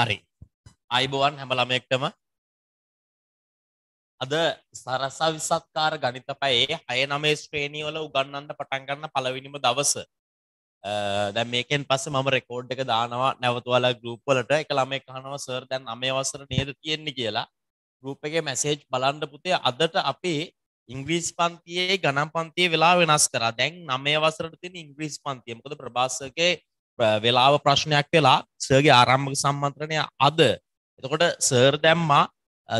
හරි. අයිබෝවන් හැම ළමයෙක්ටම අද සරසවි සත්කාර ගණිත පැයේ හය නමේ ශ්‍රේණීවල උගන්නන්න පටන් ගන්න පළවෙනිම දවස. දැන් මේකෙන් පස්සේ මම රෙකෝඩ් එක දානවා නැවතුවලා ගෲප් වලට එක ළමයෙක් අහනවා සර් දැන් 9 වසර නේද තියෙන්නේ කියලා. ගෲප් එකේ මැසේජ් බලන්න පුතේ අදට අපි ඉංග්‍රීස් පන්තියේ ගණන් පන්තියේ වෙලා වෙනස් කරා. දැන් 9 වසරට තියෙන ඉංග්‍රීස් පන්තිය. මොකද ප්‍රභාස්ගේ වෙලාව ප්‍රශ්නයක් වෙලා සර්ගේ ආරම්භක සම්මන්ත්‍රණය අද එතකොට සර් දැම්මා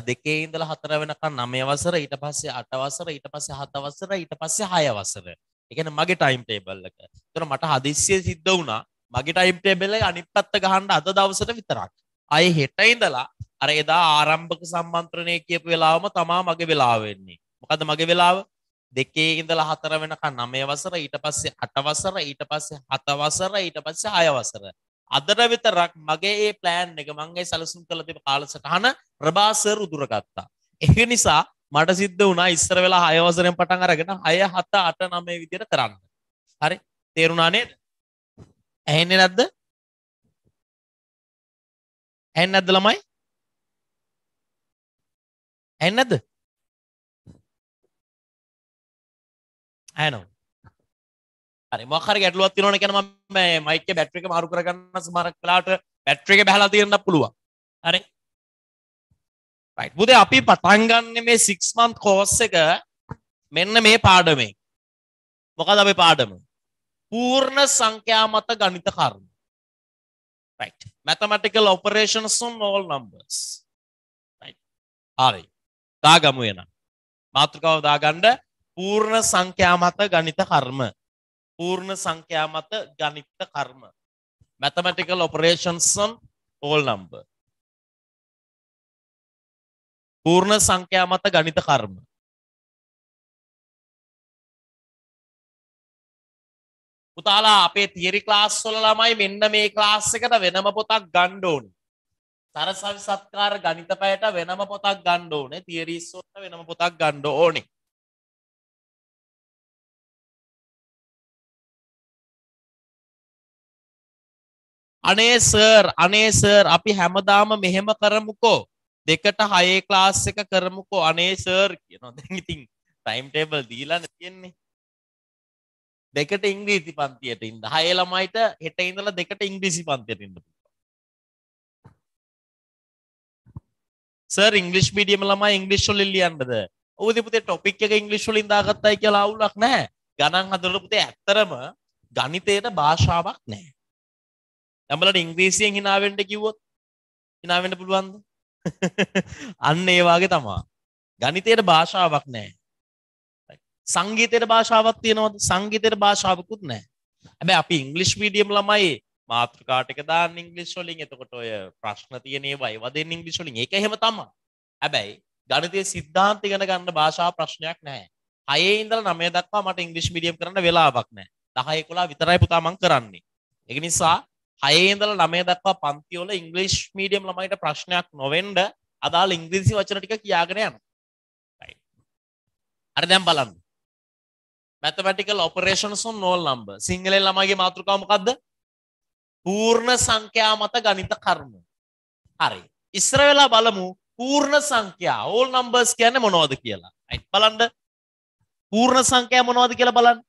දෙකේ ඉඳලා හතර වෙනකන් නමය වසර ඊට පස්සේ අට වසර ඊට පස්සේ හත වසර ඊට පස්සේ හය වසර. ඒ කියන්නේ මගේ ටයිම් ටේබල් එක. ඒතර මට හදිස්සිය සිද්ධ වුණා මගේ ටයිම් ටේබල් එක අනිත් පැත්ත ගහන්න අද දවසට විතරක්. අය හෙට ඉඳලා අර එදා ආරම්භක සම්මන්ත්‍රණය කියපු වෙලාවම තමා මගේ වෙලාව වෙන්නේ. මොකද මගේ වෙලාව දෙකේ ඉඳලා හතර වෙනකන් නමය වසර ඊට පස්සේ අටවසර ඊට පස්සේ හතවසර ඊට පස්සේ අයවසර. අදර විතරක් මගේ ඒ ප්ලෑන් එක මංගේ සැලසුම් කළ තිබ කාලසටහන ප්‍රභාසර් උදුරගත්තා. එක නිසා මට සිද්ධ වුණා ඉස්සර වෙලා හයවසරෙන් පටන් අරගෙන අය හත අට නමේ විදියට කරන්න. හරි තේරුණා නේද? ඇහෙන්නේ නැද්ද? ඇහෙන්නේ නැද්ද ළමයි? ඇහෙන්නේ නැද්ද? ඇනවා හරි මොකර ගැටලුවක් තියෙනවන කියන මම මේ මයික් එක බැටරි එක මාරු කරගන්න සමහර වෙලාවට බැටරි එක බහලා තියෙන්න පුළුවන්. හරි. right බුදේ අපි පටන් ගන්න මේ 6 month course එක මෙන්න මේ පාඩමෙන්. මොකද අපේ පාඩම? පූර්ණ සංඛ්‍යා මත ගණිත කර්ම. right mathematical operations on all numbers. right. හරි. දාගමු එනම්. මාතෘකාව දාගන්න පූර්ණ සංඛ්‍යා මත ගණිත කර්ම පූර්ණ සංඛ්‍යා මත ගණිත කර්ම mathematical operations on all number පූර්ණ සංඛ්‍යා මත ගණිත කර්ම පුතාලා අපේ තියරි ක්ලාස් වල ළමයි මෙන්න මේ ක්ලාස් එකට වෙනම පොතක් ගන්න ඕනේ. සරසවි සත්කාර ගණිත පැයට වෙනම පොතක් ගන්න ඕනේ. තියරිස් වලට වෙනම පොතක් ගන්න ඕනේ. අනේ සර් අනේ සර් අපි හැමදාම මෙහෙම කරමුකෝ දෙකට හයේ ක්ලාස් එක කරමුකෝ අනේ සර් කියනවා දැන් ඉතින් ටයිම් ටේබල් දීලා තියෙන්නේ දෙකට ඉංග්‍රීසි පන්තියට ඉන්න හය ළමයිට හෙට ඉඳලා දෙකට ඉංග්‍රීසි පන්තියට ඉන්න සර් ඉංග්‍රිෂ් මීඩියම් ළමයි ඉංග්‍රීසි වලින් ලියන්නද ඔව් පුතේ ටොපික් එක ඉංග්‍රීසි වලින් දාගත්තයි කියලා අවුලක් නැහැ ගණන් හදලා පුතේ ඇත්තරම ගණිතයට භාෂාවක් නැහැ යමලට ඉංග්‍රීසියෙන් හිනාවෙන්ට කිව්වොත් හිනාවෙන්ට පුළුවන්ද අන්න ඒවාගේ තමා ගනිතයට භාෂාවක් නෑ සංගීතයට භාෂාවක් තියෙනවද සංගීතයට භාෂාවකුත් නෑ ඇබැ අපි ඉංගලිෂ් මීඩියම් ළමයි මාත්‍රකාටක දා ඉංගලිස් වලින් එතකොට ඔය ප්‍රශ්න තියනේ වයිවද ඉංගලිස් වලින් එක හෙම තමා ඇබැයි ගනිතය සිද්ධාන්ත ගෙන ගන්න භාෂා ප්‍රශ්නයක් නෑ අයේ ඉඳල නමය දක්වා මට ඉංගලිස් මිඩියම් කරන්න වෙලාවක් නෑ දහය කොලා විතරයි පුතාමන් කරන්නේ එක නිසා හයේදල නමේ දක්වා පන්තිවල ඉංගලිෂ් මීඩියම් ළමයිට ප්‍රශ්නයක් නොවෙන්ඩ අදාල් ඉංග්‍රීසි වචන ටික කියාගෙන යන අර දැම් බලන්න මැතමටිකල් ඔපරේෂන්සුන් නෝල් නම්බ සිංහලෙන් ළමගේ මාතෘකාමකක්ද පූර්ණ සංඛ්‍යා මත ගනිත කර්ම හරි ඉස්ර වෙලා බලමු පූර්ණ සංඛ්‍යා ඕල් නම්බර්ස් කියන්න මොනවද කියලා අයි බලන්ඩ පූර්ණ සංඛ්‍යය මොනවද කියලා බලන්න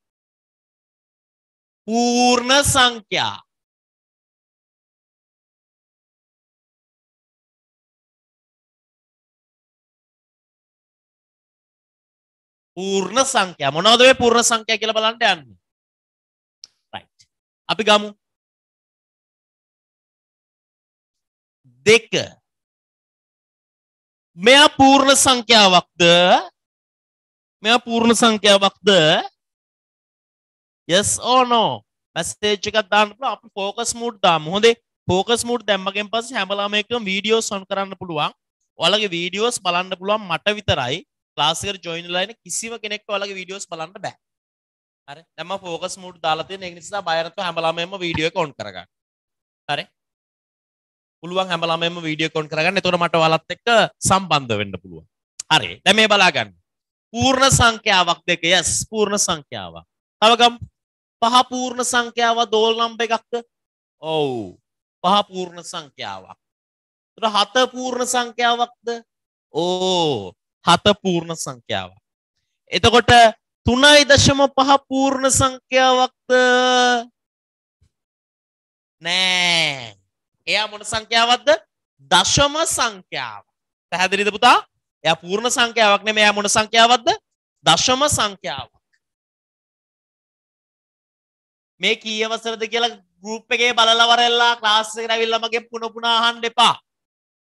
පූර්ණ සංඛ්‍යා පූර්ණ සංඛ්‍යා මොනවද මේ පූර්ණ සංඛ්‍යා කියලා බලන්න යන්නේ right අපි ගමු 2 මෙයා පූර්ණ සංඛ්‍යාවක්ද මෙයා පූර්ණ සංඛ්‍යාවක්ද yes or no මැසේජ් එකක් දාන්න පුළුවන් අපි ફોකස් මූඩ් දාමු හොඳේ ફોකස් මූඩ් දැම්මගෙන් පස්සේ හැම ළමයෙක්ම වීඩියෝස් ඔන් කරන්න පුළුවන් ඔයාලගේ වීඩියෝස් බලන්න පුළුවන් මට විතරයි ලාසිකට ජොයින්ලයින කිසිම කෙනෙක් ඔයාලගේ වීඩියෝස් බලන්න බෑ හරි දැන් මම ෆෝකස් මූඩ් දාලා තියෙන ඒක නිසා බය නැතුව හැම ළමයෙක්ම වීඩියෝ එක ඔන් කරගන්න හරි පුළුවන් හැම ළමයෙක්ම වීඩියෝ කොන් කරගන්න. එතකොට මට ඔයාලත් එක්ක සම්බන්ධ වෙන්න පුළුවන්. හරි. දැන් මේ බලාගන්න. පූර්ණ සංඛ්‍යාවක් දෙක. yes පූර්ණ සංඛ්‍යාවක්. තව ගමු. පහ පූර්ණ සංඛ්‍යාව දෝල් නම්බර් එකක්ද? ඔව්. පහ පූර්ණ සංඛ්‍යාවක්. එතකොට හත පූර්ණ සංඛ්‍යාවක්ද? ඕ. හත පූර්ණ සංඛ්‍යාවක්. එතකොට තුනයි දශම පහ පූර්ණ සංඛ්‍යාවක්ද නෑ එයා මොන සංඛ්‍යාවක්ද දශම සංඛ්‍යාව පැහැදිලිද පුතා එයා පූර්ණ සංඛ්‍යාවක් නෙමෙයි එයා මොන සංඛ්‍යාවක්ද දශම සංඛ්‍යාවක් මේ කී අවසරද කියලා ගෲප් එකේ බලලා වරෙල්ලා ක්ලාස් එකට ඇවිල්ලා මගේ පුන පුන අහන්න එපා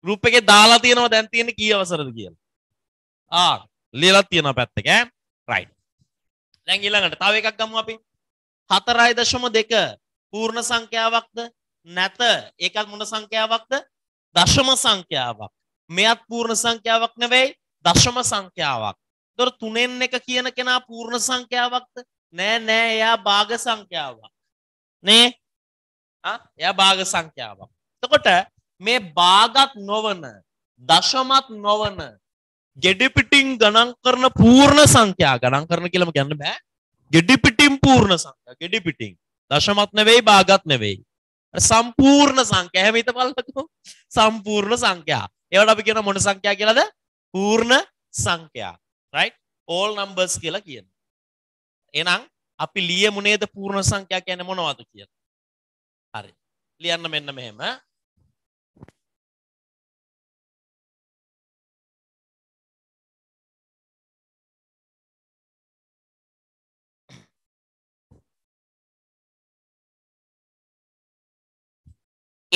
ගෲප් එකේ දාලා තියෙනවා දැන් තියෙන කී අවසරද කියලා ආ ලියලත් තියෙන පැත්තක රයි දැන් ඊළඟට තව එකක් ගමු අපි හතරයි දශම දෙක පූර්ණ සංඛ්‍යාවක්ද නැත ඒකත් මොන සංඛ්‍යාවක්ද දශම සංඛ්‍යාවක් මෙයත් පූර්ණ සංඛ්‍යාවක් නෙවෙයි දශම සංඛ්‍යාවක් දොර තුනෙන් එක කියන කෙනා පූර්ණ සංඛ්‍යාවක්ද නෑ නෑ එයා භාග සංඛ්‍යාවක් නේ එයා භාග සංඛ්‍යාවක් එතකොට මේ භාගත් නොවන දශමත් නොවන ගෙඩිපිටින් ගණන් කරන පූර්ණ සංඛ්‍යා ගණන් කරන කියලම ගන්න බෑ ගෙඩිපිටින් පූර්ණ සංඛ්‍යා ගෙඩිපිටින් දශමත් නෙවෙයි භාගත් නෙවෙයි සම්පූර්ණ සංඛ්‍යා හැම හිතපල්ලකෝ සම්පූර්ණ සංඛ්‍යා ඒවට අපි කියන මොන සංඛ්‍යා කියලාද පූර්ණ සංඛ්‍යා right all numbers කියලා කියන එහෙනම් අපි ලියමු නේද පූර්ණ සංඛ්‍යා කියන්නේ මොනවද කියලා හරි ලියන්න මෙන්න මෙහෙම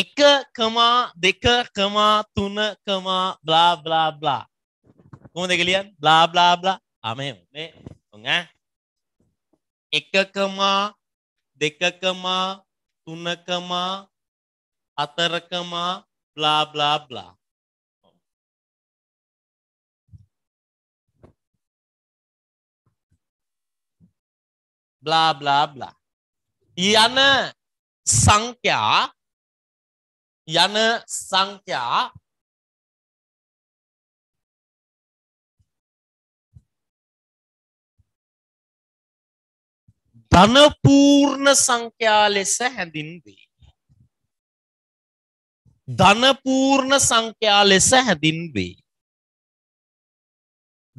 එක කමා දෙක කමා තුන කමා බ්ලා බ්ලා බ්ලා කොහොමද ගෙලියන් බ්ලා බ්ලා බ්ලා ආමේ මේ උන් ඈ එක කමා දෙක කමා තුන කමා හතර කමා blah blah blah blah blah blah යන සංඛ්‍යා යන සංඛ්‍යා ධන පූර්ණ සංඛ්‍යා ලෙස හැඳින්වේ. ධන පූර්ණ සංඛ්‍යා ලෙස හැඳින්වේ.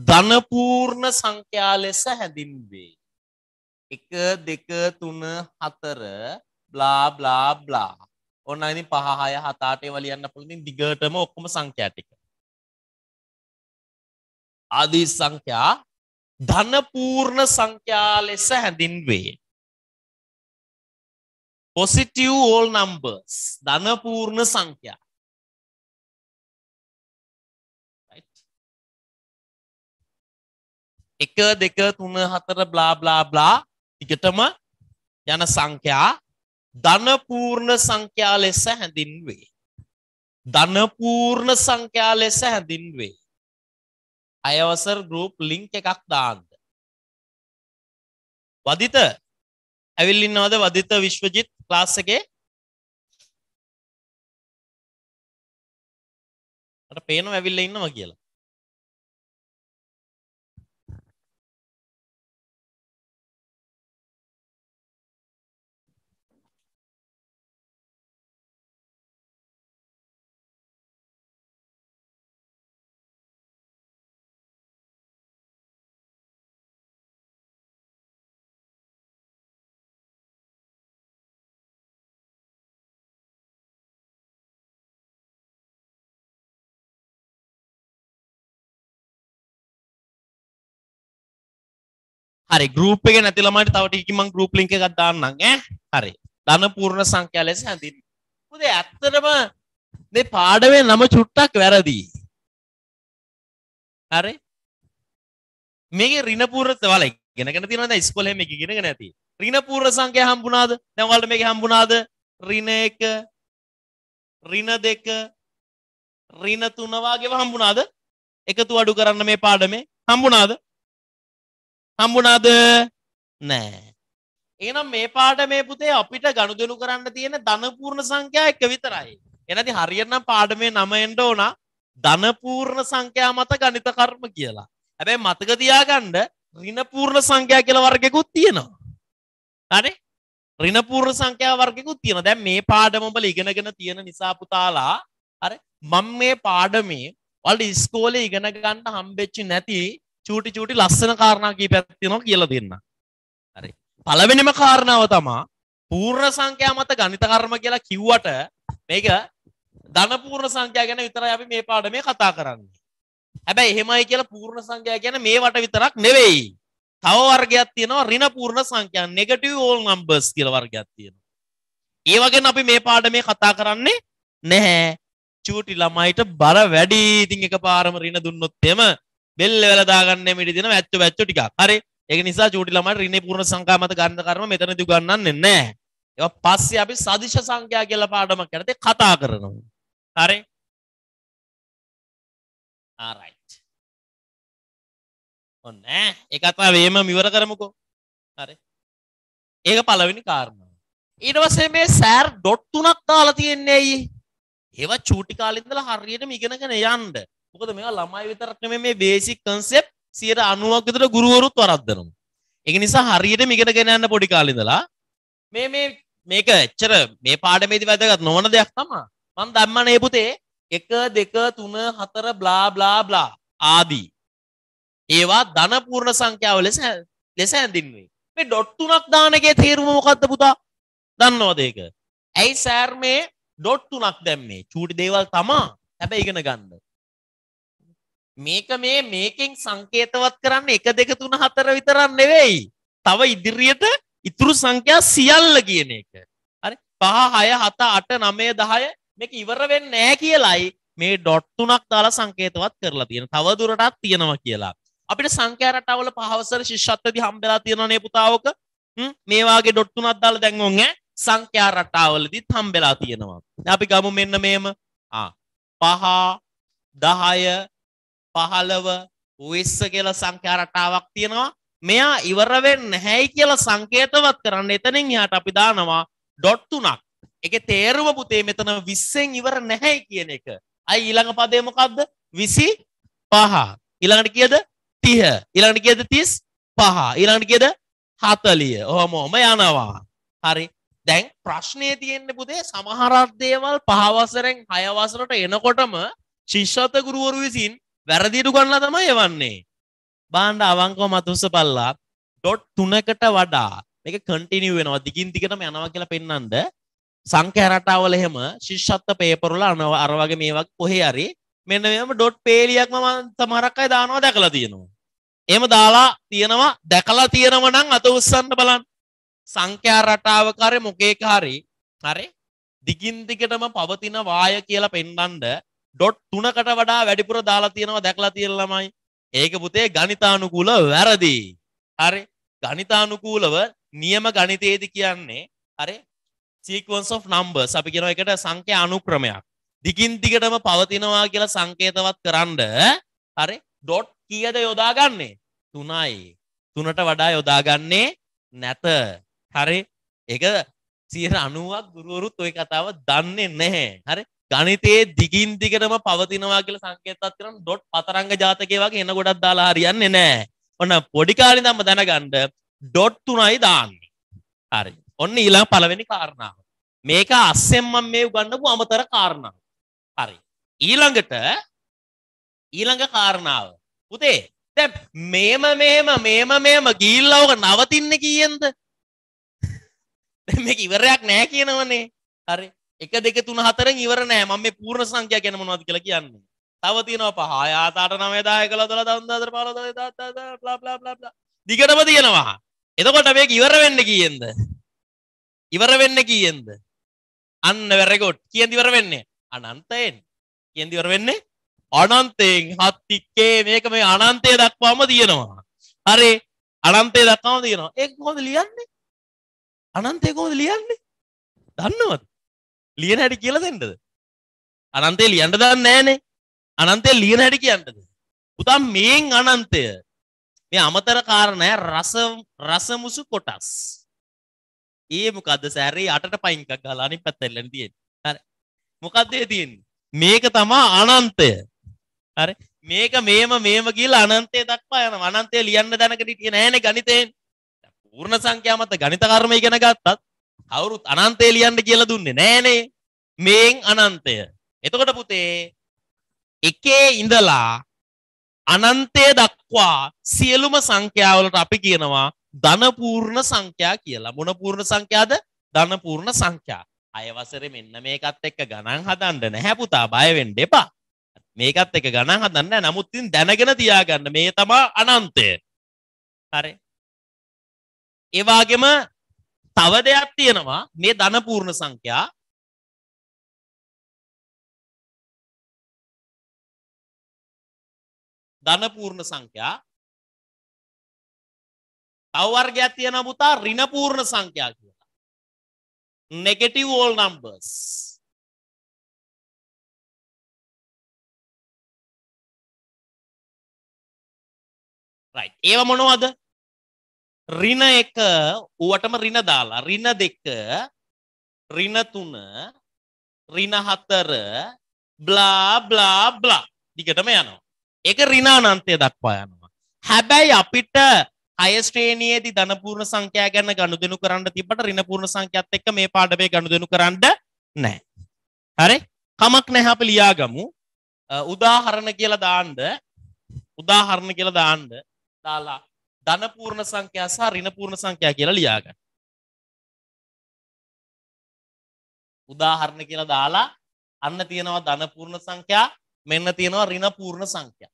ධන පූර්ණ සංඛ්‍යා ලෙස හැඳින්වේ. 1 2 3 4 බ්ලා බ්ලා බ්ලා ඔන්න ඉතින් පහහය හතාටේ වලියන්න පුළුවන් දිගටම ඔක්කොම සංඛ්‍යා ටික. ආදී සංඛ්‍යා ධන පූර්ණ සංඛ්‍යා ලෙස හැඳින්වේ. positive all numbers ධන පූර්ණ සංඛ්‍යා. right 1 2 3 4 බ්ලා බ්ලා බ්ලා ටිකටම යන සංඛ්‍යා ධනපූර්ණ සංඛ්‍යා ලෙස හැඳින්වේ. ධනපූර්ණ සංඛ්‍යා ලෙස හැඳින්වේ. අයවසර් ගෲප් ලින්ක් එකක් දාන්න. වදිත ඇවිල් ඉන්නවද වදිත විශ්වජිත් ක්ලාස් එකේ? මට පේනව ඇවිල්ලා ඉන්නවා කියලා. හරි ගරුප් එක නැතිලමට තවටකිම ගරුප් ලික එකක් දාන්නන්න හරි දන පූර්ණ සංඛ්‍යා ලෙස හැඳින් පුද ඇත්තරම පාඩවේ නම චුට්ටක් වැරදී හරි මේක රිනපූර්ත වල ගෙනගෙන තිනද ස්කොලෙම එක ගෙනගෙන ඇති රිනපූර් සංකය හම්බුණාද දැවල්ට මේක හම්බුණාද රින එක රින දෙක රින තුනවාගේ හම්බුණාද එකතු අඩු කරන්න මේ පාඩමේ හම්බුණාද හම්බුනාද නෑ. ඒනම් මේ පාට මේ පුතේ අපිට ගණුදනු කරන්න තියෙන ධනපූර්ණ සංඛ්‍යා එක විතරයි. එනති හරියනම් පාඩමේ නමෙන්ට ඕන ධනපූර්ණ සංඛ්‍යා මත ගණිත කර්ම කියලා. හැබැයි මතක තියාගන්න ඍණපූර්ණ සංඛ්‍යා කියලා වර්ගයකුත් තියෙනවා. හරි? ඍණපූර්ණ සංඛ්‍යා වර්ගයකුත් තියෙනවා. දැන් මේ පාඩම ඔබලා ඉගෙනගෙන තියෙන නිසා පුතාලා අර මම මේ පාඩමේ වල ඉස්කෝලේ ඉගෙන ගන්න හම්බෙච්ච නැති චූටි චූටි ලස්සන කාරණා කීපයක් තියෙනවා කියලා දෙන්න. හරි. පළවෙනිම කාරණාව තමා පූර්ණ සංඛ්‍යා මත ගණිත කර්ම කියලා කිව්වට මේක ධන පූර්ණ සංඛ්‍යා ගැන විතරයි අපි මේ පාඩමේ කතා කරන්නේ. හැබැයි එහෙමයි කියලා පූර්ණ සංඛ්‍යා කියන්නේ මේවට විතරක් නෙවෙයි. තව වර්ගයක් තියෙනවා ඍණ පූර්ණ සංඛ්‍යා නෙගටිව් ඕල් නම්බර්ස් කියලා වර්ගයක් තියෙනවා. ඒ වගේ අපි මේ පාඩමේ කතා කරන්නේ නැහැ. චූටි ළමයිට බර වැඩි. ඉතින් එකපාරම ඍණ දුන්නොත් එම බෙල්ල වලදාගන්න මිට තින ඇත්තු වැච්ච ටික් හරි ඒ නිසා චූටි ළමට රින්නේ පූර්ණ සංකාමත ගන්න කරම මෙතනදි ගන්නන්නේ නැහැ. ඒවා පස්සේ අපි සදිශ සංඛ්‍යා කියලා පාඩමක් යටතේ කතා කරනවා. හරි? ආරයිට්. ඔන්න ඒ කතාව එහෙම විවර කරමුකෝ. හරි. ඒක පළවෙනි කාරණාව. ඊට පස්සේ මේ සෑර් ඩොට් තුනක් දාලා තියන්නේ ඇයි? ඒවා චූටි කාලේ ඉඳලා හරියටම ඉගෙනගෙන යන්න. මොකද මේවා ළමයි විතරක් නෙමෙයි මේ බේසික් concept 90ක් විතර ගුරුවරුත් වරද්දනවා. ඒක නිසා හරියටම ඉගෙනගෙන යන්න පොඩි කාලේ ඉඳලා මේ මේ මේක එච්චර මේ පාඩමේදී වැදගත් නොවන දෙයක් තමයි. මම දැම්මා නේ පුතේ 1 2 3 4 බ්ලා බ්ලා බ්ලා ආදී. ඒවා ධන පූර්ණ සංඛ්‍යාව ලෙස ලෙස හැඳින්වේ. මේ ඩොට් තුනක් දාන එකේ තේරුම මොකද්ද පුතා? දන්නවද ඒක? ඇයි සෑර් මේ ඩොට් තුනක් දැම්මේ? චූටි දේවල් තමා. හැබැයි ඉගෙන ගන්න. මේක මේ මේකෙන් සංකේතවත් කරන්න එක දෙක තුන හතර විතරක් නෙවෙයි. තව ඉදිරියට ඉතුරු සංඛ්‍යා සියල්ල කියන එක. හරි 5 6 7 8 9 10 මේක ඉවර වෙන්නේ නැහැ කියලයි මේ ඩොට් තුනක් දාලා සංකේතවත් කරලා තියෙන. තව දුරටත් තියෙනවා කියලා. අපිට සංඛ්‍යා රටාවල පහවසර ශිෂ්‍යත්වදී හම්බෙලා තියෙනවා නේ පුතාවක. මේ වගේ ඩොට් තුනක් දාලා දැන් ඔන් ඈ සංඛ්‍යා රටාවලදීත් හම්බෙලා තියෙනවා. අපි ගමු මෙන්න මේම. ආ 5 10 පහළව විස්ස කියලා සංඛ්‍යා රටාවක් තියෙනවා. මෙයා ඉවර වෙන්නේ නැහැයි කියලා සංකේතවත් කරන්න එතනින් එහාට අපි දානවා ඩොට් තුනක්. ඒකේ තේරුම පුතේ මෙතන 20න් ඉවර නැහැයි කියන එක. අයි ඊළඟ පදේ මොකද්ද? 25. ඊළඟට කීයද? 30. ඊළඟට කීයද? 35. ඊළඟට කීයද? 40. ඔහොම ඔහොම යනවා. හරි. දැන් ප්‍රශ්නය තියෙන්නේ පුතේ සමහරක් දේවල් පහ වසරෙන් හය වසරට එනකොටම ශිෂ්‍යත ගුරුවරු විසින් වැරදිරු ගන්නලා තමයි එවන්නේ. බාණ්ඩ අවංකව මතුස්සපල්ලා ඩොට් තුනකට වඩා මේක කන්ටිනියු වෙනවා දිගින් දිගටම යනවා කියලා පෙන්වන්නද සංඛ්‍යා රටාවල එහෙම ශිෂ්‍යත්ව පේපර් වල අර වගේ මේ වගේ කොහේ හරි මෙන්න මෙහෙම ඩොට් පේලියක්ම මම සමහරක් අය දානවා දැකලා තියෙනවා. එහෙම දාලා තියෙනවා දැකලා තියෙනව නම් අත උස්සන්න බලන්න. සංඛ්‍යා රටාවක හරි මොකේක හරි හරි දිගින් දිගටම පවතින වාය කියලා පෙන්වන්න ඩොට් තුනකට වඩා වැඩිපුර දාලා තියෙනවා දැකලා තියෙන ළමයි ඒක පුතේ ගණිතානුකූල වැරදි හරි ගණිතානුකූලව නියම ගණිතයේද කියන්නේ හරි sequence of numbers අපි කියන එකට සංඛ්‍යා අනුක්‍රමයක් දිගින් දිගටම පවතිනවා කියලා සංකේතවත් කරන්න හරි ඩොට් කීයද යොදාගන්නේ තුනයි තුනට වඩා යොදාගන්නේ නැත හරි ඒක සියයට අනුවක් ගුරුවරුත් ඔය කතාව දන්නේ නැහැ හරි ගනිතයේ දිගින් දිගටම පවතිනවා කියලා සංකේතත් කරන ඩොට් පතරංග ජාතකය වගේ එන ගොඩක් දාලා හරියන්නේ නැහැ. ඔන්න පොඩි කාලේ ඉඳන්ම දැනගන්න ඩොට් තුනයි දාන්නේ. හරි. ඔන්න ඊළඟ පළවෙනි කාරණාව. මේක අස්සෙන් මම මේ උගන්වපු අමතර කාරණාව. හරි. ඊළඟට ඊළඟ කාරණාව. පුතේ දැන් මේම මෙහෙම මේම මෙහෙම ගිහිල්ලා ඔක නවතින්නේ කීයෙන්ද? දැන් මේක ඉවරයක් නැහැ කියනවනේ. හරි. එක දෙක තුන හතරෙන් ඉවර නෑ මම මේ පූර්ණ සංඛ්‍යා ගැන මොනවද කියලා කියන්නේ. තව තියෙනවා පහ 7 8 9 10 11 12 13 14 15 16 බ්ලා බ්ලා බ්ලා බ්ලා. දිගටම තියෙනවා. එතකොට මේක ඉවර වෙන්නේ කීයෙන්ද? ඉවර වෙන්නේ කීයෙන්ද? අන්න වෙරි ගොඩ්. කීයෙන්ද ඉවර වෙන්නේ? අනන්තයෙන්. කීයෙන්ද ඉවර වෙන්නේ? අනන්තයෙන්. හත් එක්කේ මේක මේ අනන්තය දක්වාම තියෙනවා. හරි. අනන්තය දක්වාම තියෙනවා. ඒක කොහොමද ලියන්නේ? අනන්තය කොහොමද ලියන්නේ? දන්නවද? ලියන හැටි කියල දෙන්නද අනන්තේ ලියන්ට දන්න නෑනේ අනන්තය ලියන හැටි කියන්නද පුතම් මේන් අනන්තය මේ අමතර කාරණය රස රසමුසු කොටස් ඒ මොකක්ද සෑරේ අට පයින්කක් ගලානි පැත්තෙල්ලන තියෙන් හරි මොකක්දේ තියෙන් මේක තමා අනන්තය හරි මේක මේම මේම කියල අනන්තය දක්වා යන අනන්තය ලියන්න දැනකට ටිය නෑන ගනිතයෙන් පූර්ණ සංඛ්‍යාමත ගනිත කර්මය ගෙන ගත්තත් අවුරුත් අනන්තේ ලියන්න කියලා දුන්නේ නෑනේ මේන් අනන්තය එතකොට පුතේ එකේ ඉඳලා අනන්තය දක්වා සියලුම සංඛ්‍යාවලට අපි කියනවා ධනපූර්ණ සංඛ්‍යා කියලා මොන පූර්ණ සංඛ්‍යාද ධනපූර්ණ සංඛ්‍යා අය වසරේ මෙන්න මේකත් එක්ක ගණන් හදන්න නැහැ පුතා බය වෙන්න එපා මේකත් එක්ක ගණන් හදන්න නැහැ නමුත් ඉතින් දැනගෙන තියාගන්න මේ තමයි අනන්තය හරි ඒ වගේම තව දෙයක් තියෙනවා මේ ධනපූර්ණ සංඛ්‍යා ධනපූර්ණ සංඛ්‍යා තව වර්ගයක් තියෙනවා පුතා ඍණපූර්ණ සංඛ්‍යා කියලා. negative all numbers. right. ඒව මොනවද? රින එක ඌවටම රින දාලා රින දෙක රින තුන රින හතර බ්ලා බ්ලා බ්ලා දිගටම යනවා. ඒක රිනානන්තය දක්වා යනවා. හැබැයි අපිට අයස්ට්‍රේනියේදී ධනපූර්ණ සංඛ්‍යා ගැන ගණුදෙනු කරන්න තිබට රිනපූර්ණ සංඛ්‍යත් එක්ක මේ පාඩමේ ගණුදෙනු කරන්න නැහැ. හරි? කමක් නැහැ අපි ලියාගමු. උදාහරණ කියලා දාන්න උදාහරණ කියලා දාන්න දාලා ධනපූර්ණ සංඛ්‍යා සහ ඍණපූර්ණ සංඛ්‍යා කියලා ලියාගන්න. උදාහරණ කියලා දාලා අන්න තියෙනවා ධනපූර්ණ සංඛ්‍යා මෙන්න තියෙනවා ඍණපූර්ණ සංඛ්‍යා.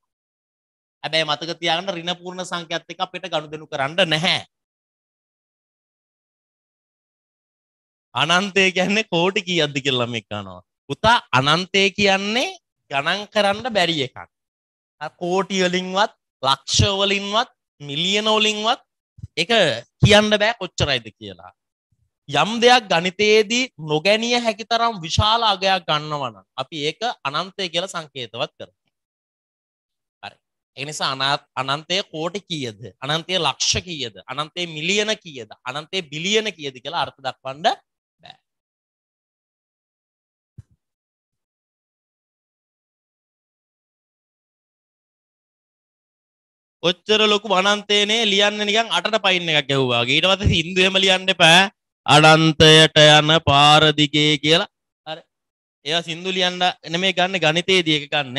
හැබැයි මතක තියාගන්න ඍණපූර්ණ සංඛ්‍යාත් එක්ක අපිට ගනුදෙනු කරන්න නැහැ. අනන්තය කියන්නේ කෝටි කීයක්ද කියලා ළමෙක් අහනවා. පුතා අනන්තය කියන්නේ ගණන් කරන්න බැරි එකක්. කෝටි වලින්වත් ලක්ෂ වලින්වත් මිලියනෝලින්වත් එක කියන්න බෑ කොච්චරයිද කියලා යම් දෙයක් ගනිතයේදී නොගැනිය හැකි තරම් විශාල අගයක් ගන්නවන අපි ඒක අනන්තය කියලා සංකේතවත් කර එනිසා අනාත් අනන්තය කෝටි කියද අනන්තය ලක්ෂ කියද අනන්තේ මිලියන කියද අනන්තේ බිලියන කියද කියලා අර්ථ දක්වන්ඩ ඔච්චර ලොකු වනන්තේනේ ලියන්න නිකන් අටට පයින් එකක් ගැහුවා. ඊට පස්සේ සින්දුවෙම ලියන්න එපා. අනන්තයට යන පාර දිගේ කියලා. අර ඒවා සින්දු ලියන්න නෙමෙයි ගන්න ගණිතයේදී එක ගන්න.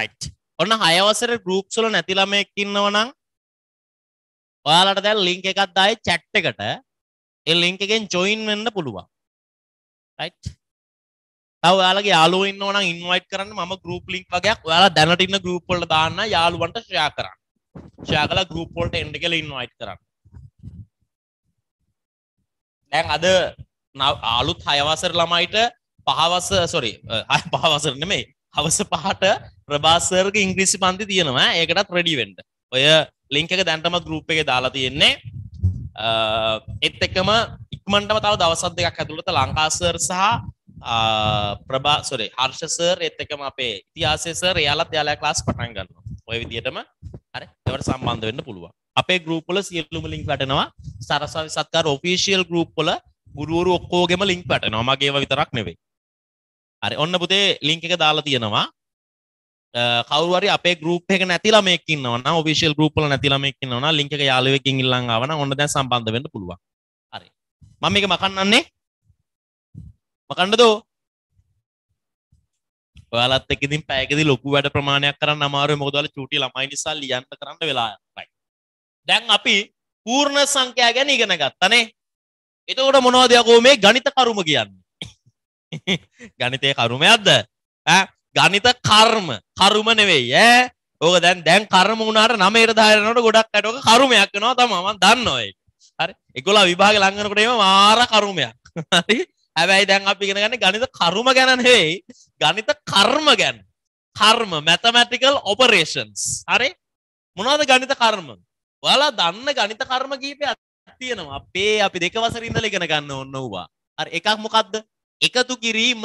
රයිට් ඔන්න හයවසර ගරුප්සල නැතිළමයක් ඉන්නවනම් ඔයාලට දැල් ලිංක එකත් දායි චැට්ට එකට එ ලිංක එකෙන් චොයින් වෙන්න පුළුවන් රයිට් තව යාලගේ යාලුව ඉන්න ඕන ඉන්වයිට් කරන්න ම ගරුප ලික් වගේයක් ඔයාලා දැනට ඉන්න ගරුප්පොල දාන්න යාලුවන්ට ශයා කරන්න ශයාකල ගරුප්පොල්ට එන්ඩ කල ඉන්වයිට් කරන්න දැන් අද අලුත් හයවසර ළමයිට පහවස සොරි පහවසර නෙමේ හවස පහට ප්‍රබාස්සර්ක ඉංග්‍රීසි පන්ති තියෙනවා ඒකටත් රෙඩිවෙන්ඩ ඔය ලිංක එක දැන්ටම ගරුප් එක දාලා තියෙන්නේ එත් එක්කම ඉක්මටම තව දවසත් දෙකක් ඇතුළට ලංකාසර් සහ ප්‍රභාසොරේ හර්ෂසර් එත් එකම අපේ ඉතිහාසේසර් එයාලත් යාලා ක්ලාස් පටන් ගන්න ඔය විදිහටම හරි ඒවට සම්බන්ධ වෙන්න පුළුවන් අපේ ගරුප්වල සියලුම ලින්ක් වැටෙනවා සරසවි සත්කාර ඔෆිෂියල් ගරුප්වල ගුරුවරු ඔක්කෝගෙම ලින්ක් වැටෙනවා මගේව විතරක් නෙවෙයි හරි ඔන්න පුතේ ලින්ක් එක දාලා තියෙනවා Uh, කවරි අපේ ගරුප් එක නැතිලමයකින්න වන ඔවිශල් ගරුපල නැතිලමයකින්න වන ලික යාලුවකින් ඉල්ලංගාවන ඔන්න දැ සම්බන්ධ වන්න පුළුව හරි මම එක මකන්නන්නේ මකණ්ඩදෝ ඔයාලත් එකකින් පැකදි ලොකු වැඩ ප්‍රමාණයක් කරන්න අමාරු මොදල චුටි ළමයි නිසා ලියන්න කරන්න වෙලායි දැන් අපි පූර්ණ සංඛ්‍යා ගැන ඉගෙන ගත්තනේ එතකොට මොනවදයකෝ මේ ගනිත කරුම කියන්නේ ගනිතය කරුමයක්ද ගනිත කර්ම කරුම නෙවෙයි ඈ. ඕක දැන් දැන් කර්ම වුණාට 9 10 යනකොට ගොඩක් අයට ඕක කර්මයක් වෙනවා තමයි මම දන්නවා ඒක. හරි. 11 විභාග ලං කරනකොට එීම මාර කර්මයක්. හරි. හැබැයි දැන් අපි ඉගෙන ගන්නේ ගණිත කර්ම ගැන නෙවෙයි ගණිත කර්ම ගැන. කර්ම mathematical operations. හරි. මොනවද ගණිත කර්ම? ඔයාලා දන්න ගණිත කර්ම කීපයක් තියෙනවා. අපේ අපි දෙක වසරින් ඉඳලා ඉගෙන ගන්න ඕන ඕවා. හරි. එකක් මොකද්ද? එකතු කිරීම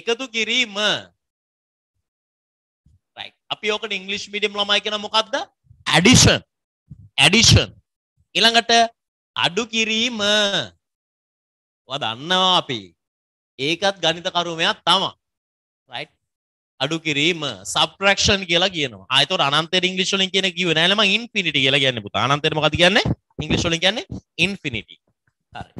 එකතු කිරීම අපි ඕකට ඉංගලිෂ් මිඩියම් ළමයි කියන මොකක්ද ඇඩිෂන් ඇඩිෂන් ඊළඟට අඩු කිරීම ඔයා දන්නවා අපි ඒකත් ගණිත කරුමයක් තමයි රයිට් අඩු කිරීම සබ්ට්‍රැක්ෂන් කියලා කියනවා ආ ඒතකොට අනන්තයෙන් ඉංග්‍රීසි වලින් කියන කිව්වේ නෑ ළමයි ඉන්ෆිනිටි කියලා කියන්නේ පුතා අනන්තයෙන් මොකද කියන්නේ ඉංග්‍රීසි වලින් කියන්නේ ඉන්ෆිනිටි හරි